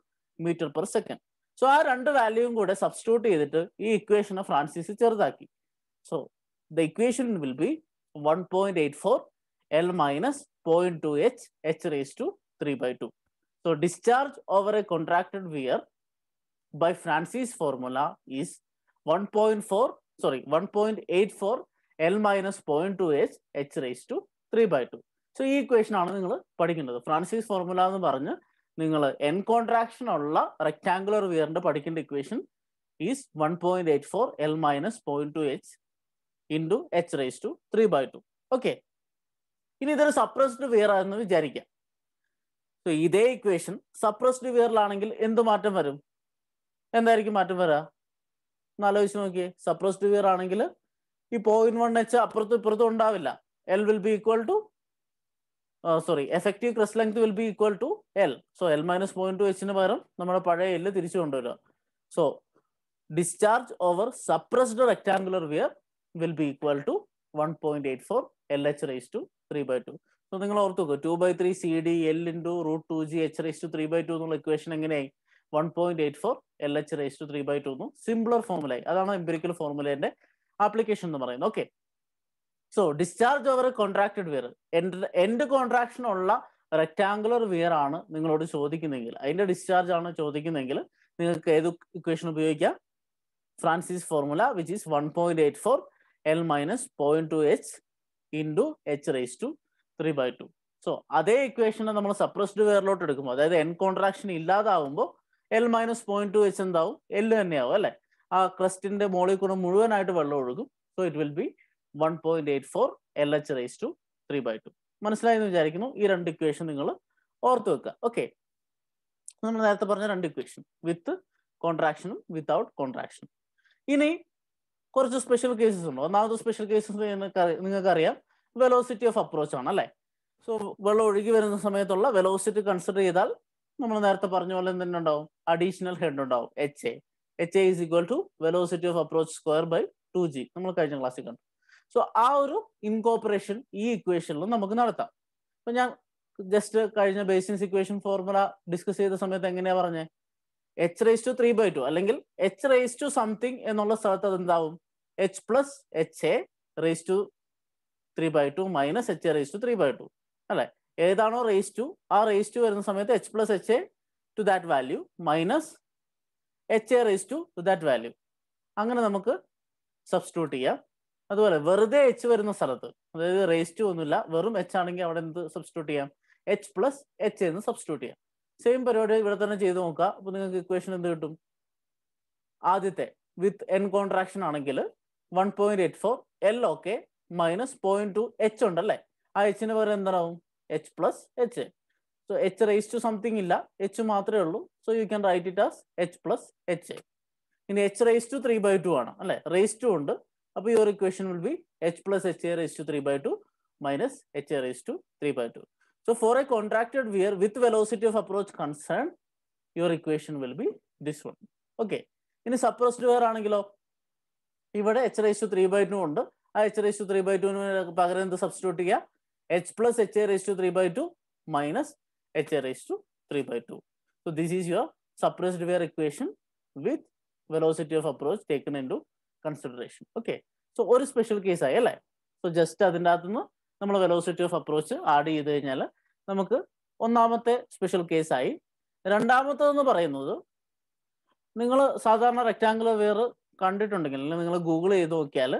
metre per second so ആ രണ്ട് വാല്യൂവും കൂടെ സബ്സ്റ്റിറ്റ്യൂട്ട് ചെയ്തിട്ട് ഈ ഇക്വേഷനെ ഫ്രാൻസിസ് ചെറുതാക്കി so the equation will be one point eight four L minus 0.2H, H raised to 3 by 2. So discharge over a contracted weir by Francis formula is 1.4, sorry, 1.84 L minus 0.2H, H raised to 3 by 2. So this equation is the Francis formula is the N contraction or la rectangular wear and equation is 1.84 L minus 0.2H into H raised to 3 by 2. Okay. ഇനി ഇതൊരു സപ്രസ്ഡ് വിയർ ആണെന്ന് വിചാരിക്കാം സോ ഇതേ ഇക്വേഷൻ സപ്രസ്ഡ് വിയറിലാണെങ്കിൽ എന്ത് മാറ്റം വരും എന്തായിരിക്കും മാറ്റം വരാ ഒന്ന് ആലോചിച്ച് നോക്കിയേ സപ്രസ്ഡ് വിയർ ആണെങ്കിൽ ഈ പോയിന്റ് വൺ എച്ച് അപ്പുറത്തും ഇപ്പുറത്തും ഉണ്ടാവില്ല L will be equal to sorry effective crest length will be equal to L so L minus point two എച്ചിന് പകരം നമ്മുടെ പഴയ എല്ല് തിരിച്ചു കൊണ്ടുവരിക so discharge over suppressed rectangular weir will be equal to one point eight four L H raise to three by two so നിങ്ങൾ ഓർത്ത് നോക്കുക two by three C D L into root two G H raise to three by two എന്നുള്ള ഇക്വേഷൻ എങ്ങനെയായി one point eight four L H raise to three by two എന്നും സിംപ്ലർ ഫോർമുലയായി അതാണ് എംപിരിക്കൽ ഫോർമുലേന്റെ ആപ്ലിക്കേഷൻ എന്ന് പറയുന്നത് okay so discharge over contracted weir end contraction ഉള്ള റെക്ടാങ്കുലർ വിയർ ആണ് നിങ്ങളോട് ചോദിക്കുന്നതെങ്കിൽ അതിന്റെ ഡിസ്ചാർജ് ആണ് ചോദിക്കുന്നതെങ്കിൽ നിങ്ങൾക്ക് ഏത് ഇക്വേഷൻ ഉപയോഗിക്കാം Francis formula which is one point eight four L minus point two H into H raise to three by two so അതേ ഇക്വേഷനെ നമ്മൾ സപ്രസ്ഡ് വേറിലോട്ട് എടുക്കുമ്പോൾ അതായത് എൻ കോൺട്രാക്ഷൻ ഇല്ലാതാവുമ്പോൾ L minus point two H എന്താവും എൽ തന്നെയാവും അല്ലെ ആ ക്രസ്റ്റിന്റെ മോളിൽ കൂടെ മുഴുവനായിട്ട് വെള്ളം ഒഴുകും so it will be one point eight four L H raise to three by two മനസ്സിലായെന്ന് വിചാരിക്കുന്നു ഈ രണ്ട് ഇക്വേഷൻ നിങ്ങൾ ഓർത്ത് വെക്കുക ഓക്കെ നമ്മൾ നേരത്തെ പറഞ്ഞ രണ്ട് ഇക്വേഷൻ വിത്ത് കോൺട്രാക്ഷനും വിത്തൗട്ട് കോൺട്രാക്ഷനും ഇനി കുറച്ച് സ്പെഷ്യൽ കേസസ് ഉണ്ട് ഒന്നാമത്തെ സ്പെഷ്യൽ കേസസ് നിങ്ങൾക്കറിയാം വെലോസിറ്റി ഓഫ് അപ്രോച്ച് ആണ് അല്ലേ സോ വെള്ളം ഒഴുകി വരുന്ന സമയത്തുള്ള വെലോസിറ്റി കൺസിഡർ ചെയ്താൽ നമ്മൾ നേരത്തെ പറഞ്ഞ പോലെ തന്നെ ഉണ്ടാവും അഡീഷണൽ ഹെഡ് ഉണ്ടാവും H A H A is equal to velocity of approach square by two G നമ്മൾ കഴിഞ്ഞ ക്ലാസ്സിൽ കണ്ടു സോ ആ ഒരു ഇൻകോപ്പറേഷൻ ഈ ഇക്വേഷനിലും നമുക്ക് നടത്താം അപ്പൊ ഞാൻ ജസ്റ്റ് കഴിഞ്ഞ ബേസിൻസ് ഇക്വേഷൻ ഫോർമുല ഡിസ്കസ് ചെയ്ത സമയത്ത് എങ്ങനെയാ പറഞ്ഞേ H raise to three by two അല്ലെങ്കിൽ എച്ച് റേസ് ടു സംതിങ് എന്നുള്ള സ്ഥലത്ത് അത് എന്താവും H plus H A raise to three by two minus H A raise to three by two അല്ലെ ഏതാണോ റേസ് ടു ആ റേസ് ടു വരുന്ന സമയത്ത് H plus H A to that value minus H A raise to to that value അങ്ങനെ നമുക്ക് സബ്സ്റ്റിറ്റ്യൂട്ട് ചെയ്യാം അതുപോലെ വെറുതെ എച്ച് വരുന്ന സ്ഥലത്ത് അതായത് റേസ് ടു ഒന്നുമില്ല വെറും എച്ച് ആണെങ്കിൽ അവിടെ എന്ത് സബ്സ്റ്റിറ്റ്യൂട്ട് ചെയ്യാം എച്ച് പ്ലസ് എച്ച് എന്ന് സബ്സ്റ്റിറ്റ്യൂട്ട് ചെയ്യാം സെയിം പരിപാടി ഇവിടെ തന്നെ ചെയ്ത് നോക്കുക അപ്പൊ നിങ്ങൾക്ക് ഇക്വേഷൻ എന്ത് കിട്ടും ആദ്യത്തെ വിത്ത് എൻ കോൺട്രാക്ഷൻ ആണെങ്കിൽ one point eight four L okay minus point two H ഉണ്ടല്ലേ ആ എച്ചിന് പകരം എന്താണാവും H plus H so H raise to something ഇല്ല എച്ച് മാത്രമേ ഉള്ളൂ so you can write it as H plus H ഇനി H raise to three by two ആണ് അല്ലെ റേസ് ടു ഉണ്ട് അപ്പൊ your equation will be H plus H A raise to three by two minus H A raise to three by two So for a contracted wear with velocity of approach concerned, your equation will be this one. Okay. ഇനി സപ്രസ്ഡ് വെയർ ആണെങ്കിലോ ഇവിടെ H raise to three by two ഉണ്ട് ആ H raise to three by ടുവിന് പകരം എന്ത് സബ്സ്റ്റിറ്റ്യൂട്ട് ചെയ്യുക H plus H A raise to three by two minus H A raise to three by two so this is your suppressed weir equation with velocity of approach taken into consideration okay so ഒരു സ്പെഷ്യൽ കേസായി അല്ലേ സോ ജസ്റ്റ് അതിൻ്റെ അകത്തുനിന്ന് നമ്മൾ വെലോസിറ്റി ഓഫ് അപ്രോച്ച് ആഡ് ചെയ്ത് കഴിഞ്ഞാൽ നമുക്ക് ഒന്നാമത്തെ സ്പെഷ്യൽ കേസായി രണ്ടാമത്തതെന്ന് പറയുന്നത് നിങ്ങൾ സാധാരണ റെക്റ്റാങ്കുലർ വേർ കണ്ടിട്ടുണ്ടെങ്കിൽ അല്ലെങ്കിൽ നിങ്ങൾ ഗൂഗിൾ ചെയ്ത് നോക്കിയാൽ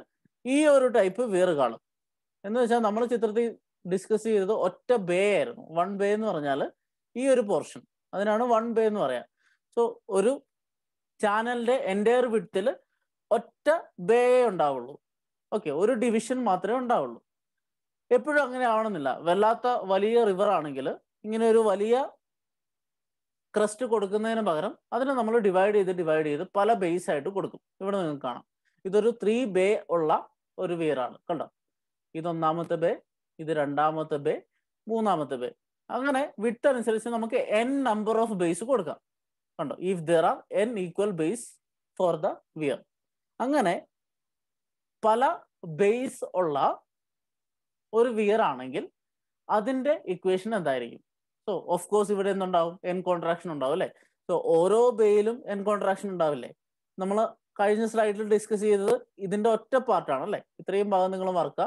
ഈ ഒരു ടൈപ്പ് വേർ കാണും എന്ന് വെച്ചാൽ നമ്മൾ ചിത്രത്തിൽ ഡിസ്കസ് ചെയ്തത് ഒറ്റ ബേ ആയിരുന്നു വൺ ബേ എന്ന് പറഞ്ഞാൽ ഈ ഒരു പോർഷൻ അതിനാണ് വൺ ബേ എന്ന് പറയാം സോ ഒരു ചാനലിന്റെ എൻ്റെ വിഡ്ത്തിൽ ഒറ്റ ബേ ഉണ്ടാവുള്ളൂ ഓക്കെ ഒരു ഡിവിഷൻ മാത്രമേ ഉണ്ടാവുള്ളൂ എപ്പോഴും അങ്ങനെ ആവണമെന്നില്ല വല്ലാത്ത വലിയ റിവർ ആണെങ്കിൽ ഇങ്ങനെ ഒരു വലിയ ക്രസ്റ്റ് കൊടുക്കുന്നതിന് പകരം അതിനെ നമ്മൾ ഡിവൈഡ് ചെയ്ത് ഡിവൈഡ് ചെയ്ത് പല ബേസ് ആയിട്ട് കൊടുക്കും ഇവിടെ നിങ്ങൾക്ക് കാണാം ഇതൊരു ത്രീ ബേ ഉള്ള ഒരു വീറാണ് കണ്ടോ ഇതൊന്നാമത്തെ ബേ ഇത് രണ്ടാമത്തെ ബേ മൂന്നാമത്തെ ബേ അങ്ങനെ വിട്ട് അനുസരിച്ച് നമുക്ക് എൻ നമ്പർ ഓഫ് ബേസ് കൊടുക്കാം കണ്ടോ if there are N equal bays for the weir അങ്ങനെ പല ബേസ് ഉള്ള ഒരു വിയർ ആണെങ്കിൽ അതിന്റെ ഇക്വേഷൻ എന്തായിരിക്കും സോ ഓഫ് കോഴ്സ് ഇവിടെ എന്തുണ്ടാവും എൻ കോൺട്രാക്ഷൻ ഉണ്ടാവും അല്ലെ സോ ഓരോ ബേയിലും എൻ കോൺട്രാക്ഷൻ ഉണ്ടാവില്ലേ നമ്മൾ കഴിഞ്ഞ സ്ലൈഡിൽ ഡിസ്കസ് ചെയ്തത് ഇതിന്റെ ഒറ്റ പാർട്ടാണ് അല്ലെ ഇത്രയും ഭാഗം നിങ്ങൾ മറക്കുക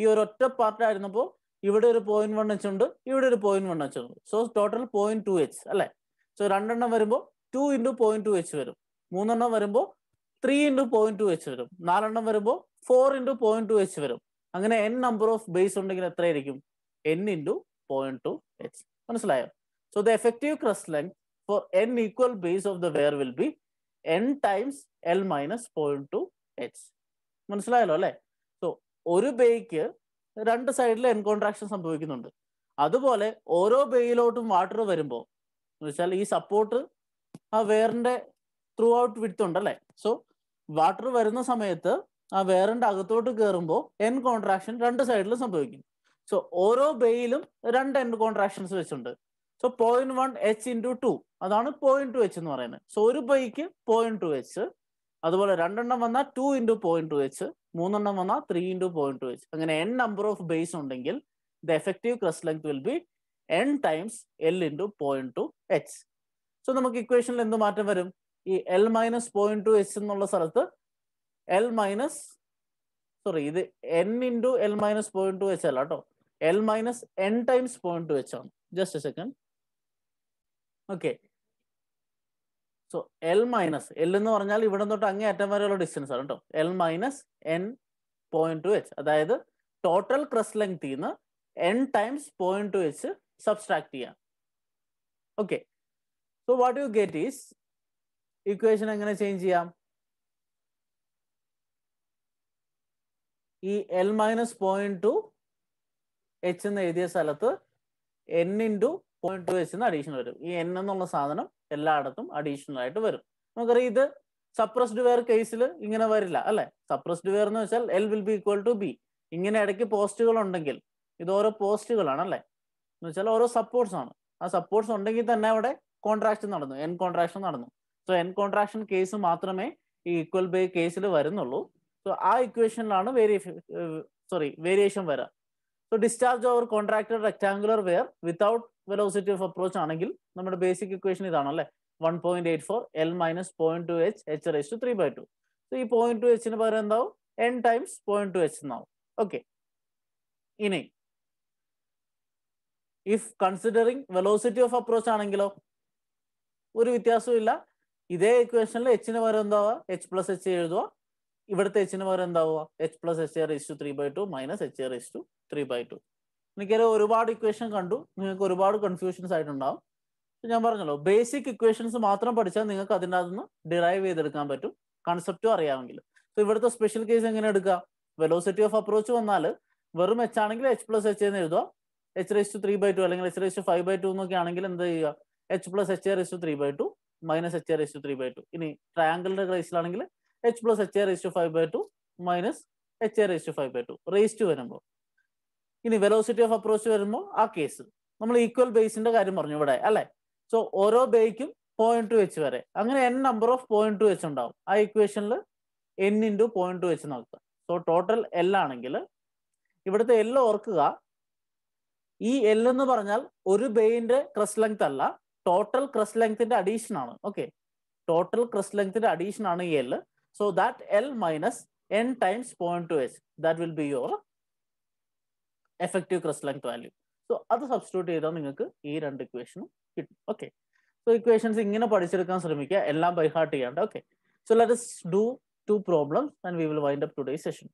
ഈ ഒരു ഒറ്റ പാർട്ട് പാർട്ടായിരുന്നപ്പോൾ ഇവിടെ ഒരു പോയിന്റ് വൺ എച്ച് ഉണ്ട് ഇവിടെ ഒരു പോയിന്റ് വൺ എച്ച് ഉണ്ട് so total point two H അല്ലെ സോ രണ്ടെണ്ണം വരുമ്പോൾ two into point two H വരും മൂന്നെണ്ണം വരുമ്പോൾ three into point two H വരും നാലെണ്ണം വരുമ്പോൾ four into point two H വരും അങ്ങനെ എൻ നമ്പർ ഓഫ് ബേസ് ഉണ്ടെങ്കിൽ എത്രയായിരിക്കും N into point two H മനസ്സിലായോ so the effective crest length for N equal bays of the weir will be N times L minus point two H മനസ്സിലായല്ലോ അല്ലേ സോ ഒരു ബേക്ക് രണ്ട് സൈഡിൽ എൻ കോൺട്രാക്ഷൻ സംഭവിക്കുന്നുണ്ട് അതുപോലെ ഓരോ ബേയിലോട്ടും വാട്ടർ വരുമ്പോൾ എന്ന് വെച്ചാൽ ഈ സപ്പോർട്ട് ആ വെയറിന്റെ ത്രൂ ഔട്ട് അല്ലെ സോ വാട്ടർ വരുന്ന സമയത്ത് ആ വേറിന്റെ അകത്തോട്ട് കയറുമ്പോൾ എൻ കോൺട്രാക്ഷൻ രണ്ട് സൈഡിലും സംഭവിക്കും സോ ഓരോ ബേയിലും രണ്ട് എൻ കോൺട്രാക്ഷൻസ് വെച്ചിട്ടുണ്ട് so point one H into two അതാണ് പോയിന്റ് ടു എച്ച് എന്ന് പറയുന്നത് സോ ഒരു ബൈക്ക് പോയിന്റ് ടു എച്ച് അതുപോലെ രണ്ടെണ്ണം വന്നാൽ two into point two H മൂന്നെണ്ണം വന്നാൽ three into point two H അങ്ങനെ എൻ നമ്പർ ഓഫ് ബേസ് ഉണ്ടെങ്കിൽ the effective crest length will be N times L into point two H so നമുക്ക് ഇക്വേഷനിൽ എന്ത് മാറ്റം വരും ഈ L minus point two H എന്നുള്ള സ്ഥലത്ത് എൽ മൈനസ് സോറി ഇത് N into L minus point two H അല്ല കേട്ടോ L minus N times point two H ആണ് just second okay so L minus L എന്ന് പറഞ്ഞാൽ ഇവിടെ തൊട്ട് അങ്ങേ അറ്റം വരെയുള്ള ഡിസ്റ്റൻസ് ആണ് കേട്ടോ L minus N point two H അതായത് ടോട്ടൽ ക്രസ് ലെങ്തിൽ നിന്ന് N times point two H subtract ചെയ്യാം okay so what you get is equation എങ്ങനെ ചേഞ്ച് ചെയ്യാം ഈ L minus point two H എന്ന് എഴുതിയ സ്ഥലത്ത് N into point two H എന്ന് അഡീഷൻ വരും ഈ എൻ എന്നുള്ള സാധനം എല്ലായിടത്തും അഡീഷണൽ ആയിട്ട് വരും നമുക്കറിയാം ഇത് സപ്രസ്ഡ് വെയർ കേസിൽ ഇങ്ങനെ വരില്ല അല്ലെ സപ്രസ്ഡ് വെയർ എന്ന് വെച്ചാൽ L will be equal to B ഇങ്ങനെ ഇടയ്ക്ക് പോസ്റ്റുകൾ ഉണ്ടെങ്കിൽ ഇത് ഓരോ പോസ്റ്റുകളാണ് അല്ലെ എന്ന് വെച്ചാൽ ഓരോ സപ്പോർട്ട്സ് ആണ് ആ സപ്പോർട്ട്സ് ഉണ്ടെങ്കിൽ തന്നെ അവിടെ കോൺട്രാക്ഷൻ നടന്നു എൻ കോൺട്രാക്ഷൻ നടന്നു സോ എൻ കോൺട്രാക്ഷൻ കേസ് മാത്രമേ ഈ ഈക്വൽ ബൈ കേസിൽ വരുന്നുള്ളൂ സോ ആ ഇക്വേഷനിലാണ് വേരിയേഷൻ സോറി വേരിയേഷൻ വരാം so discharge over contracted rectangular weir without velocity of approach ആണെങ്കിൽ നമ്മുടെ ബേസിക് ഇക്വേഷൻ ഇതാണ് ഇതാണല്ലേ one point eight four L minus point two H H raise to three by two so ഈ പോയിന്റ് ടു എച്ചിന് പകരം എന്താവും n times point two H എന്നാവും ഓക്കെ ഇനി if considering velocity of approach ആണെങ്കിലോ ഒരു വ്യത്യാസവും ഇല്ല ഇതേ ഇക്വേഷനിൽ എച്ചിന് പകരം എന്താവുക എച്ച് പ്ലസ് എച്ച് എഴുതുക ഇവിടുത്തെ എച്ചിന് പകരം എന്താവുക H plus H R is to three by two minus H R is to three by two എനിക്കൊരു ഒരുപാട് ഇക്വേഷൻ കണ്ടു നിങ്ങൾക്ക് ഒരുപാട് കൺഫ്യൂഷൻസ് ആയിട്ടുണ്ടാവും ഞാൻ പറഞ്ഞല്ലോ ബേസിക് ഇക്വേഷൻസ് മാത്രം പഠിച്ചാൽ നിങ്ങൾക്ക് അതിനകത്ത് നിന്ന് ഡിറൈവ് ചെയ്തെടുക്കാൻ പറ്റും കൺസെപ്റ്റും അറിയാമെങ്കിൽ സോ ഇവിടുത്തെ സ്പെഷ്യൽ കേസ് എങ്ങനെ എടുക്കുക വെലോസിറ്റി ഓഫ് അപ്രോച്ച് വന്നാൽ വെറും എച്ച് ആണെങ്കിൽ എച്ച് പ്ലസ് എച്ച് എന്ന് എഴുതുക H raise to three by two അല്ലെങ്കിൽ H raise to five by two എന്നൊക്കെ ആണെങ്കിൽ എന്ത് ചെയ്യുക H plus H R S to three by two minus H R S to three by two ഇനി ട്രയാങ്കിളിന്റെ റേസിലാണെങ്കിൽ H plus H A raise to five by two minus H A raise to five by two raise to വരുമ്പോൾ ഇനി വെലോസിറ്റി ഓഫ് അപ്രോച്ച് വരുമ്പോൾ ആ കേസ് നമ്മൾ ഈക്വൽ ബേസിന്റെ കാര്യം പറഞ്ഞു ഇവിടെ അല്ലെ സോ ഓരോ ബേക്കും പോയിന്റ് ടു വെച്ച് വരെ അങ്ങനെ N number of point two വെച്ച് ഉണ്ടാവും ആ ഇക്വേഷനിൽ എൻ ഇൻറ്റു പോയിന്റ് ടു വെച്ച് നോക്കുക സോ ടോട്ടൽ എൽ ആണെങ്കിൽ ഇവിടുത്തെ എല്ല് ഓർക്കുക ഈ എൽ എന്ന് പറഞ്ഞാൽ ഒരു ബേയിന്റെ ക്രസ് ലെങ്ത് അല്ല ടോട്ടൽ ക്രസ് ലെങ്ത്തിന്റെ അഡീഷൻ ആണ് ഓക്കെ ടോട്ടൽ ക്രസ് ലെങ്ത്തിന്റെ അഡീഷൻ ആണ് ഈ L So that L minus N times s that will be your effective crust length value. So other substitute here on the equation. Okay. So equations in a particular by heart. Okay. So let us do two problems and we will wind up today's session.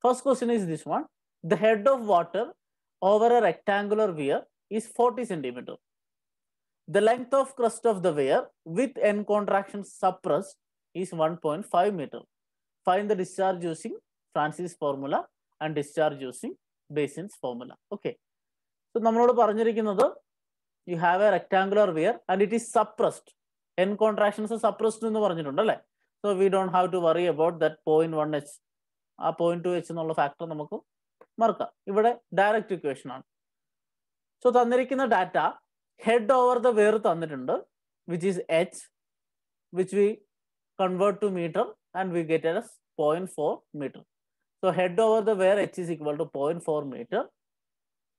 First question is this one. The head of water over a rectangular weir is 40 centimeter. The length of crust of the weir with N contraction suppressed is 1.5 meter. Find the discharge using Francis formula and discharge using Basin's formula. Okay. So, namrodo you have a rectangular weir and it is suppressed. N contractions are suppressed in the right? So, we don't have to worry about that 0.1h, 0.2h factor. Marka. direct equation. So, the data head over the weir wear which is h, which we convert to meter and we get as 0.4 meter. So head over the where h is equal to 0.4 meter.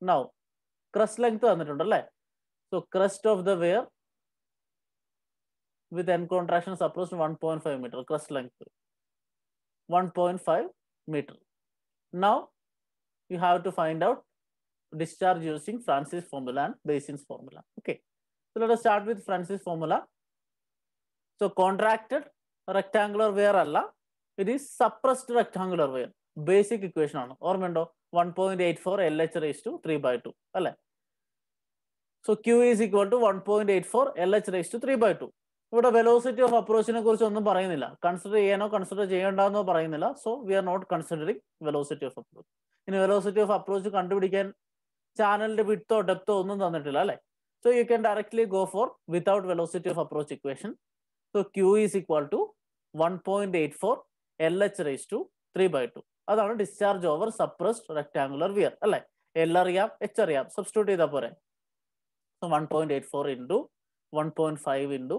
Now crust length So so crest So the of the n with suppose one point five meter crest length one point five meter now you have to discharge using Francis formula and Basin's formula. Okay. So let us start with Francis formula. So contracted rectangular weir അല്ല ഇത് is suppressed rectangular weir basic equation ആണ് ഓർമ്മയുണ്ടോ one point eight four L H raise to three by two അല്ലെ so Q is equal to one point eight four L H raise to three by two ഇവിടെ വെലോസിറ്റി ഓഫ് അപ്രോച്ചിനെ കുറിച്ച് ഒന്നും പറയുന്നില്ല കൺസിഡർ ചെയ്യാനോ കൺസിഡർ ചെയ്യേണ്ടെന്നോ പറയുന്നില്ല so we are not considering velocity of approach ഇനി വെലോസിറ്റി ഓഫ് അപ്രോച്ച് കണ്ടുപിടിക്കാൻ ചാനലിന്റെ വിട്ടോ ഡെപ്തോ ഒന്നും തന്നിട്ടില്ല അല്ലെ so you can directly go for without velocity of approach equation so Q is equal to one point eight four L H raise to three by two അതാണ് discharge over suppressed rectangular weir അല്ലെ എൽ അറിയാം എച്ച് അറിയാം സബ്സ്റ്റിറ്റ്യൂട്ട് ചെയ്താൽ പോരെ one point eight four into one point five into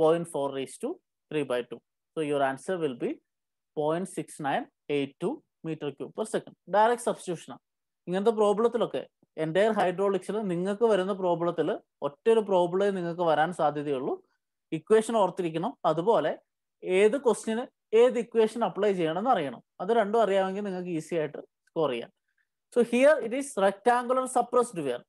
point four raise to three by two so your answer will be point six nine eight two meter cube per second direct സബ്സ്റ്റിറ്റ്യൂഷനാണ് ഇങ്ങനത്തെ പ്രോബ്ലത്തിലൊക്കെ എൻ്റെ ഹൈഡ്രോളിക്സിൽ നിങ്ങൾക്ക് വരുന്ന പ്രോബ്ലത്തിൽ ഒറ്റ ഒരു പ്രോബ്ലമേ നിങ്ങൾക്ക് വരാൻ സാധ്യതയുള്ളൂ ഇക്വേഷൻ ഓർത്തിരിക്കണം അതുപോലെ ഏത് ക്വസ്റ്റിന് ഏത് ഇക്വേഷൻ അപ്ലൈ ചെയ്യണം എന്ന് അറിയണം അത് രണ്ടും അറിയാമെങ്കിൽ നിങ്ങൾക്ക് ഈസി ആയിട്ട് സ്കോർ ചെയ്യാം so here it is rectangular suppressed weir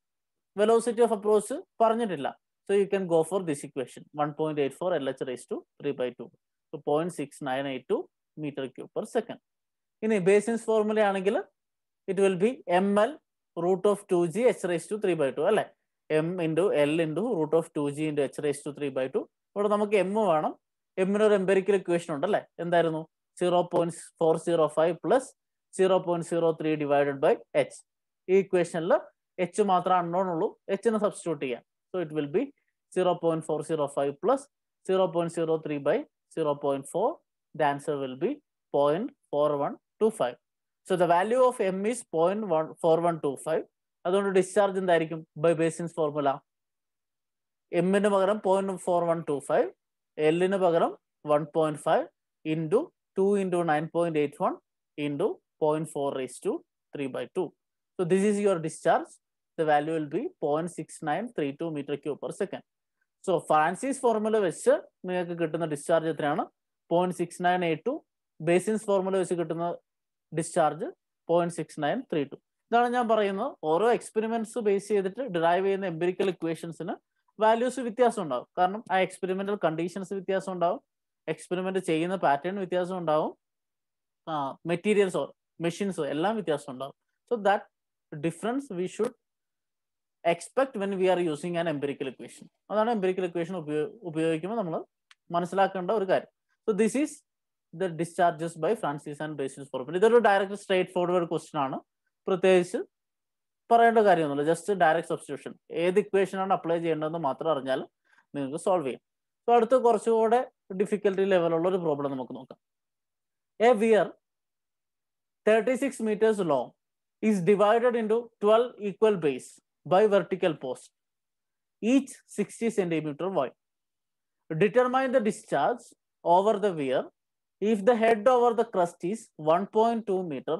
velocity of approach പറഞ്ഞിട്ടില്ല so you can go for this equation one point eight four L H raise to three by two so point six nine eight two meter cube per second ഇനി ബേസിൻസ് ഫോർമുല ആണെങ്കിൽ it will be M L root of two G H raise to three by two അല്ലെ M into L into root of two G into H raise to three by two ഇവിടെ നമുക്ക് എം വേണം എമ്മിന് ഒരു എംപെരിക്കൽ ഇക്വേഷൻ ഉണ്ട് അല്ലെ എന്തായിരുന്നു zero point four zero five plus zero point zero three divided by H ഈ ഇക്വേഷനിൽ എച്ച് മാത്രം അൺനോൺ ഉള്ളൂ എച്ചിനെ സബ്സ്റ്റിറ്റ്യൂട്ട് ചെയ്യാം so it will be zero point four zero five plus zero point zero three by zero point four the answer will be point four one two five so the value of M is point one four one two five അതുകൊണ്ട് ഡിസ്ചാർജ് എന്തായിരിക്കും ബൈ ബേസിൻസ് ഫോർമുല എമ്മിന് പകരം point four one two five എല്ലിന് പകരം one point five into two into nine point eight one into point four raise to three by two so this is your discharge the value will be point six nine three two meter cube per second so Francis formula വെച്ച് നിങ്ങൾക്ക് കിട്ടുന്ന ഡിസ്ചാർജ് എത്രയാണ് point six nine eight two Bazin's formula വെച്ച് കിട്ടുന്ന discharge point six nine three two ഇതാണ് ഞാൻ പറയുന്നത് ഓരോ എക്സ്പെരിമെന്റ്സ് ബേസ് ചെയ്തിട്ട് ഡ്രൈവ് ചെയ്യുന്ന എംപിരിക്കൽ ഇക്വേഷൻസിന് വാല്യൂസ് വ്യത്യാസം ഉണ്ടാവും കാരണം ആ എക്സ്പെരിമെന്റൽ കണ്ടീഷൻസ് വ്യത്യാസം ഉണ്ടാവും എക്സ്പെരിമെന്റ് ചെയ്യുന്ന പാറ്റേൺ വ്യത്യാസം ഉണ്ടാവും മെറ്റീരിയൽസോ മെഷീൻസോ എല്ലാം വ്യത്യാസം ഉണ്ടാവും so that difference we should expect when we are using an empirical equation അതാണ് എംപെരിക്കൽ ഇക്വേഷൻ ഉപയോഗിക്കുമ്പോൾ നമ്മൾ മനസ്സിലാക്കേണ്ട ഒരു കാര്യം so this is the discharges by Francis and Bazin's formula ഇതൊരു ഡയറക്റ്റ് സ്ട്രേറ്റ് ഫോർവേഡ് ക്വസ്റ്റൻ ആണ് പ്രത്യേകിച്ച് പറയേണ്ട കാര്യമൊന്നുമില്ല ജസ്റ്റ് ഡയറക്റ്റ് സബ്സ്റ്റിറ്റ്യൂഷൻ ഏത് ഇക്വേഷനാണ് അപ്ലൈ ചെയ്യേണ്ടതെന്ന് മാത്രം അറിഞ്ഞാൽ നിങ്ങൾക്ക് സോൾവ് ചെയ്യാം സോ അടുത്ത കുറച്ചുകൂടെ ഡിഫിക്കൽട്ടി ലെവലുള്ള ഒരു പ്രോബ്ലം നമുക്ക് നോക്കാം a weir thirty six meters long is divided into twelve equal bays by vertical post each sixty centimeter the discharge over the weir if the head over the crest is one point 1.2 meter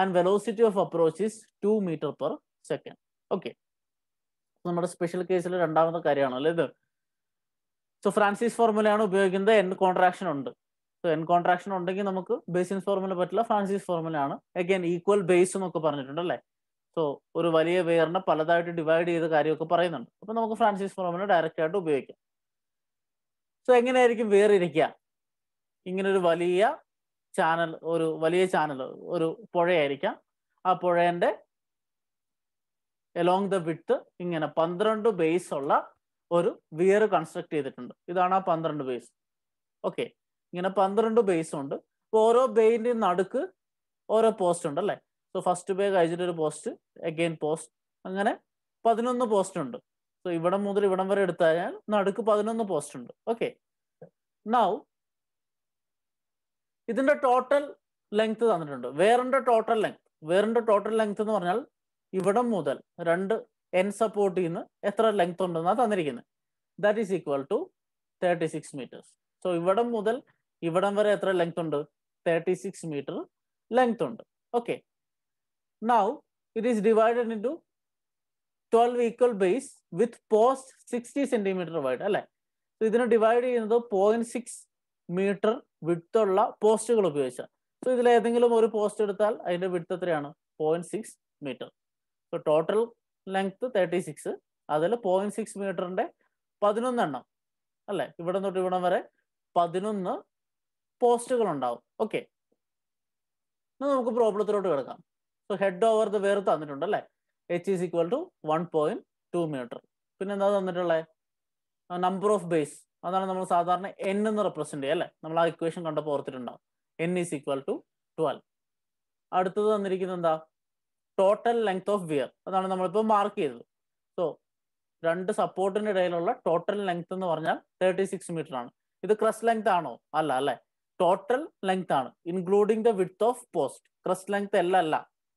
and velocity of approach is 2 meter per second okay നമ്മുടെ സ്പെഷ്യൽ കേസിൽ രണ്ടാമത്തെ കാര്യമാണ് അല്ലേ ഇത് സോ ഫ്രാൻസിസ് ഫോർമുലയാണ് ഉപയോഗിക്കുന്നത് എൻ കോൺട്രാക്ഷൻ ഉണ്ട് സോ എൻ കോൺട്രാക്ഷൻ ഉണ്ടെങ്കിൽ നമുക്ക് ബേസിൻ ഫോർമുല പറ്റില്ല ഫ്രാൻസിസ് ഫോർമുലയാണ് അഗൈൻ ഈക്വൽ ബേസ് എന്നൊക്കെ പറഞ്ഞിട്ടുണ്ട് അല്ലേ സോ ഒരു വലിയ വേറിനെ പലതായിട്ട് ഡിവൈഡ് ചെയ്ത കാര്യമൊക്കെ പറയുന്നുണ്ട് അപ്പൊ നമുക്ക് ഫ്രാൻസിസ് ഫോർമുല ഡയറക്റ്റ് ആയിട്ട് ഉപയോഗിക്കാം സോ എങ്ങനെയായിരിക്കും വേറിരിക്കുക ഇങ്ങനെ ഒരു വലിയ ചാനൽ ഒരു വലിയ ചാനൽ ഒരു പുഴയായിരിക്കാം ആ പുഴേന്റെ എലോങ് ദ വിട്ട് ഇങ്ങനെ പന്ത്രണ്ട് ബേസ് ഉള്ള ഒരു വിയർ കൺസ്ട്രക്ട് ചെയ്തിട്ടുണ്ട് ഇതാണ് ആ പന്ത്രണ്ട് ബേസ് ഓക്കെ ഇങ്ങനെ പന്ത്രണ്ട് ബേസ് ഉണ്ട് അപ്പോൾ ഓരോ ബേയിൻ്റെയും നടുക്ക് ഓരോ പോസ്റ്റ് ഉണ്ട് അല്ലേ സോ ഫസ്റ്റ് ബേ കഴിച്ചിട്ട് ഒരു പോസ്റ്റ് അഗെയിൻ പോസ്റ്റ് അങ്ങനെ പതിനൊന്ന് പോസ്റ്റ് ഉണ്ട് സോ ഇവിടെ മുതൽ ഇവിടം വരെ എടുത്താൽ നടുക്ക് പതിനൊന്ന് പോസ്റ്റ് ഉണ്ട് ഓക്കെ നൗ ഇതിന്റെ ടോട്ടൽ ലെങ്ത് തന്നിട്ടുണ്ട് വേറിന്റെ ടോട്ടൽ ലെങ്ത് വേറിന്റെ ടോട്ടൽ ലെങ്ത് എന്ന് പറഞ്ഞാൽ ഇവിടം മുതൽ രണ്ട് എൻ സപ്പോർട്ട് ചെയ്യുന്ന എത്ര ലെങ്ത് ഉണ്ടെന്നാണ് തന്നിരിക്കുന്നത് that is equal to thirty six meters so ഇവിടം മുതൽ ഇവിടം വരെ എത്ര ലെങ്ത് ഉണ്ട് തേർട്ടി സിക്സ് മീറ്റർ ലെങ്ത് ഉണ്ട് okay now it is divided into twelve equal bays with post sixty centimeter wide അല്ലെ ഇതിന് ഡിവൈഡ് ചെയ്യുന്നത് പോയിന്റ് സിക്സ് മീറ്റർ വിട്ടുള്ള പോസ്റ്റുകൾ ഉപയോഗിച്ചാൽ സോ ഇതിൽ ഏതെങ്കിലും ഒരു പോസ്റ്റ് എടുത്താൽ അതിന്റെ വിട്ടത്രയാണ് എത്രയാണ് point six meter so total length thirty six അതിൽ പോയിന്റ് സിക്സ് മീറ്ററിന്റെ പതിനൊന്നെണ്ണം അല്ലെ ഇവിടെ തൊട്ട് ഇവിടം വരെ പതിനൊന്ന് പോസ്റ്റുകൾ ഉണ്ടാവും ഓക്കെ നമുക്ക് പ്രോബ്ലത്തിലോട്ട് കിടക്കാം so head over the weir തന്നിട്ടുണ്ട് അല്ലെ H is equal to one point two meter പിന്നെ എന്താ തന്നിട്ടുള്ളത് നമ്പർ ഓഫ് ബേസ് അതാണ് നമ്മൾ സാധാരണ എൻ എന്ന് റെപ്രസെന്റ് ചെയ്യുക അല്ലെ നമ്മൾ ആ ഇക്വേഷൻ കണ്ടപ്പോൾ ഓർത്തിട്ടുണ്ടാവും n is equal to twelve അടുത്തത് തന്നിരിക്കുന്നത് എന്താ ടോട്ടൽ ലെങ്ത് ഓഫ് വിയർ അതാണ് നമ്മളിപ്പോൾ മാർക്ക് ചെയ്തത് സോ രണ്ട് സപ്പോർട്ടിന്റെ ഇടയിലുള്ള ടോട്ടൽ ലെങ്ത് എന്ന് പറഞ്ഞാൽ തേർട്ടി സിക്സ് മീറ്റർ ആണ് ഇത് ക്രസ് ലെങ്ത് ആണോ അല്ല അല്ലെ ടോട്ടൽ ലെങ്ത് ആണ് including the width of post crest length അല്ല അല്ല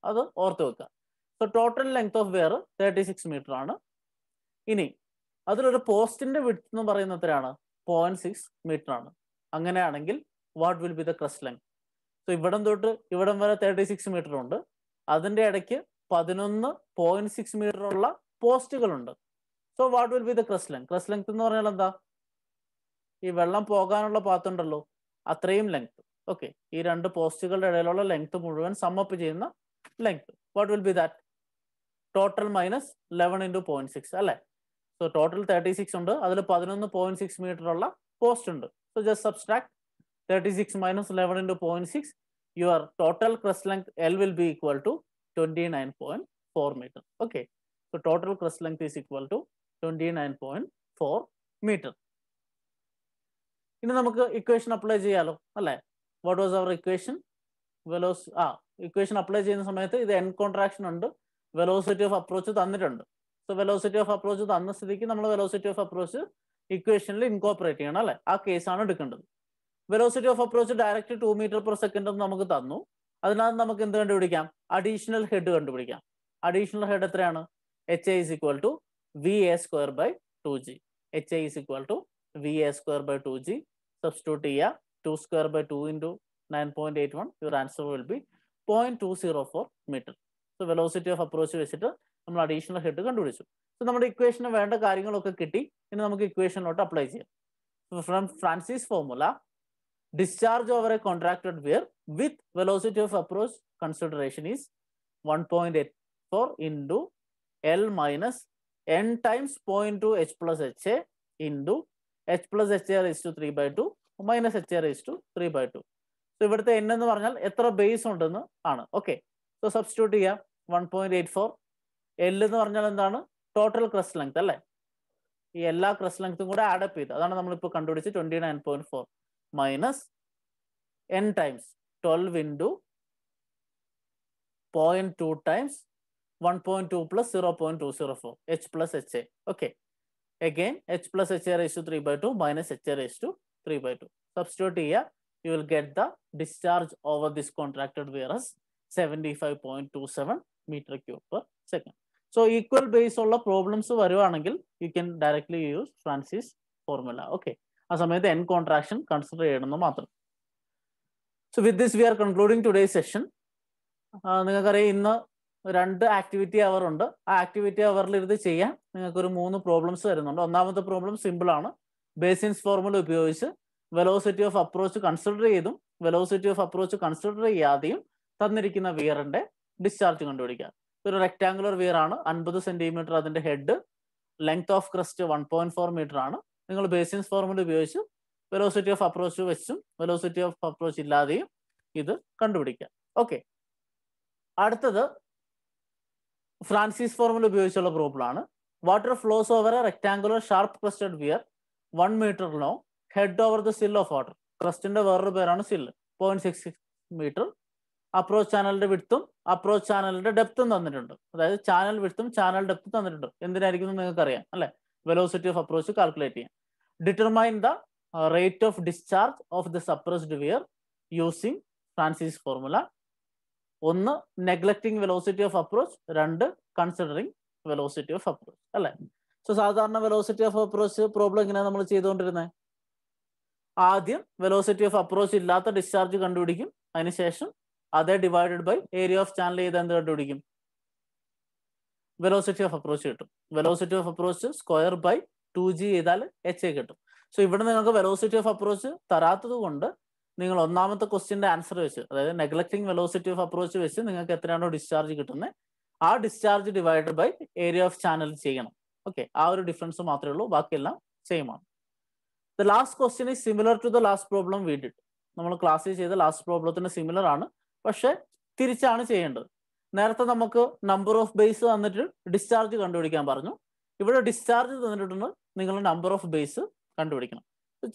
അത് ഓർത്ത് വെക്കുക so total length of weir thirty six meter ആണ് ഇനി അതിലൊരു പോസ്റ്റിന്റെ വിട്ട് എന്ന് പറയുന്ന എത്രയാണ് പോയിന്റ് സിക്സ് മീറ്റർ ആണ് അങ്ങനെയാണെങ്കിൽ what will be the crest length so ഇവിടം തൊട്ട് ഇവിടം വരെ തേർട്ടി സിക്സ് മീറ്റർ ഉണ്ട് അതിന്റെ ഇടയ്ക്ക് പതിനൊന്ന് പോയിന്റ് സിക്സ് മീറ്റർ ഉള്ള പോസ്റ്റുകൾ ഉണ്ട് so what will be the crest length crest length എന്ന് പറഞ്ഞാൽ എന്താ ഈ വെള്ളം പോകാനുള്ള പാത്തുണ്ടല്ലോ അത്രയും ലെങ്ത് ഓക്കെ ഈ രണ്ട് പോസ്റ്റുകളുടെ ഇടയിലുള്ള ലെങ്ത് മുഴുവൻ സമ്മപ്പ് ചെയ്യുന്ന length what will be that total minus eleven into point six അല്ലേ സോ ടോട്ടൽ തേർട്ടി സിക്സ് ഉണ്ട് അതിൽ പതിനൊന്ന് പോയിന്റ് സിക്സ് മീറ്റർ ഉള്ള പോസ്റ്റ് ഉണ്ട് so just subtract thirty six minus eleven into point six your total crest length L will be equal to 29.4 meter. Okay. So total crest length is equal to 29.4 meter. In the equation apply yellow. What was our equation? Velocity ah, equation applies in some the end contraction under velocity of approach the under. So velocity of approach is under velocity of approach equation incorporating in case on a velocity of approach direct two meter per second നമുക്ക് തന്നു അതിനകത്ത് നമുക്ക് എന്ത് കണ്ടുപിടിക്കാം അഡീഷണൽ ഹെഡ് കണ്ടുപിടിക്കാം അഡീഷണൽ ഹെഡ് എത്രയാണ് H I is equal to V A square by two G H I is equal to V A square by two G substitute ചെയ്യുക two square by two into nine point eight one your answer will be point two zero four meter so velocity of approach വെച്ചിട്ട് നമ്മൾ അഡീഷണൽ ഹെഡ് കണ്ടുപിടിച്ചു സോ നമ്മുടെ ഇക്വേഷന് വേണ്ട കാര്യങ്ങളൊക്കെ കിട്ടി ഇനി നമുക്ക് ഇക്വേഷനിലോട്ട് അപ്ലൈ ചെയ്യാം from Francis formula discharge over a contracted wear with velocity of approach consideration is 1.84 into L minus n times 0.2 h plus ha into h plus ha raised to 3 by 2 minus ha raised to 3 by 2. So ഇവിടുത്തെ എൻ എന്ന് പറഞ്ഞാൽ എത്ര ബേസ് ഉണ്ടെന്ന് ആണ് ഓക്കെ സോ സബ്സ്റ്റിറ്റ്യൂട്ട് ചെയ്യാം one point eight four L എന്ന് പറഞ്ഞാൽ എന്താണ് ടോട്ടൽ ക്രസ് ലെങ്ത് അല്ലേ ഈ എല്ലാ ക്രസ് ലെങ്ത്തും കൂടെ ആഡപ്പ് ചെയ്ത് അതാണ് നമ്മളിപ്പോൾ കണ്ടുപിടിച്ച് twenty nine point four minus n times 12 into 0.2 times 1.2 plus 0.204 h plus h a. okay again h plus h a raised to 3 by 2 minus h a raised to 3 by 2 substitute here you will get the discharge over this contracted whereas 75.27 meter cube per second so equal base all the problems varuvaanengil you can directly use francis formula okay ആ സമയത്ത് എൻ കോൺട്രാക്ഷൻ കൺസിഡർ ചെയ്യണമെന്ന് മാത്രം so with this we are concluding today session നിങ്ങൾക്കറിയാം ഇന്ന് രണ്ട് ആക്ടിവിറ്റി അവർ ഉണ്ട് ആ ആക്ടിവിറ്റി അവറിൽ ഇത് ചെയ്യാൻ നിങ്ങൾക്ക് ഒരു മൂന്ന് പ്രോബ്ലംസ് വരുന്നുണ്ട് ഒന്നാമത്തെ പ്രോബ്ലം സിമ്പിൾ ആണ് ബേസിൻസ് ഫോർമുല ഉപയോഗിച്ച് വെലോസിറ്റി ഓഫ് അപ്രോച്ച് കൺസിഡർ ചെയ്തും വെലോസിറ്റി ഓഫ് അപ്രോച്ച് കൺസിഡർ ചെയ്യാതെയും തന്നിരിക്കുന്ന വിയറിന്റെ ഡിസ്ചാർജ് കണ്ടുപിടിക്കുക ഒരു റെക്ടാങ്കുലർ വിയർ ആണ് അൻപത് സെന്റിമീറ്റർ അതിന്റെ head length of crest one point four meter ആണ് നിങ്ങൾ ബേസിൻസ് ഫോർമുല ഉപയോഗിച്ചും വെലോസിറ്റി ഓഫ് അപ്രോച്ച് വെച്ചും വെലോസിറ്റി ഓഫ് അപ്രോച്ച് ഇല്ലാതെയും ഇത് കണ്ടുപിടിക്കാം ഓക്കെ അടുത്തത് ഫ്രാൻസിസ് ഫോർമുല ഉപയോഗിച്ചുള്ള പ്രോബ്ലം ആണ് water flows over a rectangular sharp crested weir one meter ലോ head over the sill of water ക്രസ്റ്റിന്റെ വേറൊരു പേരാണ് സിൽ പോയിന്റ് സിക്സ് മീറ്റർ അപ്രോച്ച് ചാനലിന്റെ വിടുത്തും അപ്രോച്ച് ചാനലിന്റെ ഡെപ്തും തന്നിട്ടുണ്ട് അതായത് ചാനൽ വിടുത്തും ചാനൽ ഡെപ്തും തന്നിട്ടുണ്ട് എന്തിനായിരിക്കും നിങ്ങൾക്ക് അറിയാം അല്ലെ വെലോസിറ്റി ഓഫ് അപ്രോച്ച് കാൽക്കുലേറ്റ് ചെയ്യാം determine the uh, rate of discharge of the suppressed wear using Francis formula. ഒന്ന് നെഗ്ലക്റ്റിംഗ് വെലോസിറ്റി ഓഫ് അപ്രോച്ച് രണ്ട് കൺസിഡറിങ് വെലോസിറ്റി ഓഫ് അപ്രോച്ച് അല്ലെ സോ സാധാരണ വെലോസിറ്റി ഓഫ് അപ്രോച്ച് പ്രോബ്ലം എങ്ങനെയാണ് നമ്മൾ ചെയ്തുകൊണ്ടിരുന്നത് ആദ്യം വെലോസിറ്റി ഓഫ് അപ്രോച്ച് ഇല്ലാത്ത ഡിസ്ചാർജ് കണ്ടുപിടിക്കും അതിനുശേഷം അതേ divided by area of channel ചെയ്ത് എന്ത് കണ്ടുപിടിക്കും വെലോസിറ്റി ഓഫ് അപ്രോച്ച് കിട്ടും velocity of approach square by two G ചെയ്താൽ എച്ച് എ കിട്ടും സോ ഇവിടെ നിങ്ങൾക്ക് വെലോസിറ്റി ഓഫ് അപ്രോച്ച് തരാത്തത് കൊണ്ട് നിങ്ങൾ ഒന്നാമത്തെ ക്വസ്റ്റിന്റെ ആൻസർ വെച്ച് അതായത് നെഗ്ലക്റ്റിംഗ് വെലോസിറ്റി ഓഫ് അപ്രോച്ച് വെച്ച് നിങ്ങൾക്ക് എത്രയാണോ ഡിസ്ചാർജ് കിട്ടുന്നത് ആ discharge divide by area of channel ചെയ്യണം ഓക്കെ ആ ഒരു ഡിഫറൻസ് മാത്രമേ ഉള്ളൂ ബാക്കിയെല്ലാം സെയിം ആണ് the last question is similar to the last problem വീഡിട്ട് നമ്മൾ ക്ലാസ്സിൽ ചെയ്ത ലാസ്റ്റ് പ്രോബ്ലത്തിന് സിമിലർ ആണ് പക്ഷെ തിരിച്ചാണ് ചെയ്യേണ്ടത് നേരത്തെ നമുക്ക് നമ്പർ ഓഫ് ബേസ് വന്നിട്ട് ഡിസ്ചാർജ് കണ്ടുപിടിക്കാൻ പറഞ്ഞു ഇവിടെ ഡിസ്ചാർജ് തന്നിട്ടുണ്ട് നിങ്ങളുടെ നമ്പർ ഓഫ് ബേസ് കണ്ടുപിടിക്കണം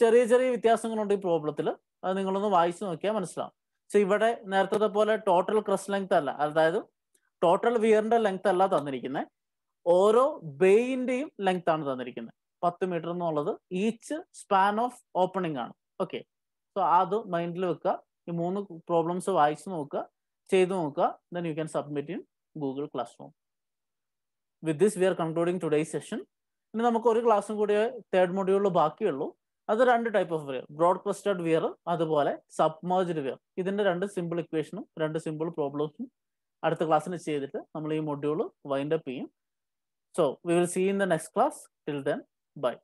ചെറിയ ചെറിയ വ്യത്യാസങ്ങളുണ്ട് ഈ പ്രോബ്ലത്തിൽ അത് നിങ്ങളൊന്ന് വായിച്ച് നോക്കിയാൽ മനസ്സിലാവും സോ ഇവിടെ നേരത്തെ പോലെ ടോട്ടൽ ക്രസ് ലെങ്ത് അല്ല അതായത് ടോട്ടൽ വിയറിന്റെ ലെങ്ത് അല്ല തന്നിരിക്കുന്നത് ഓരോ ബേയിന്റെയും ലെങ്ത് ആണ് തന്നിരിക്കുന്നത് പത്ത് മീറ്റർ എന്നുള്ളത് ഈച്ച് സ്പാൻ ഓഫ് ഓപ്പണിംഗ് ആണ് ഓക്കെ സോ അത് മൈൻഡിൽ വെക്കുക ഈ മൂന്ന് പ്രോബ്ലംസ് വായിച്ച് നോക്കുക ചെയ്തു നോക്കുക then you can submit in Google classroom with this we are concluding today session ഇനി നമുക്ക് ഒരു ക്ലാസ്സും കൂടി തേർഡ് മൊഡ്യൂളിൽ ബാക്കിയുള്ളൂ അത് രണ്ട് type of weir broad crested weir അതുപോലെ സബ്മേർജ്ഡ് വിയർ ഇതിന്റെ രണ്ട് സിമ്പിൾ ഇക്വേഷനും രണ്ട് സിമ്പിൾ പ്രോബ്ലംസും അടുത്ത ക്ലാസ്സിന് ചെയ്തിട്ട് നമ്മൾ ഈ മൊഡ്യൂൾ വൈൻഡപ്പ് ചെയ്യും so we will see in the next class till then by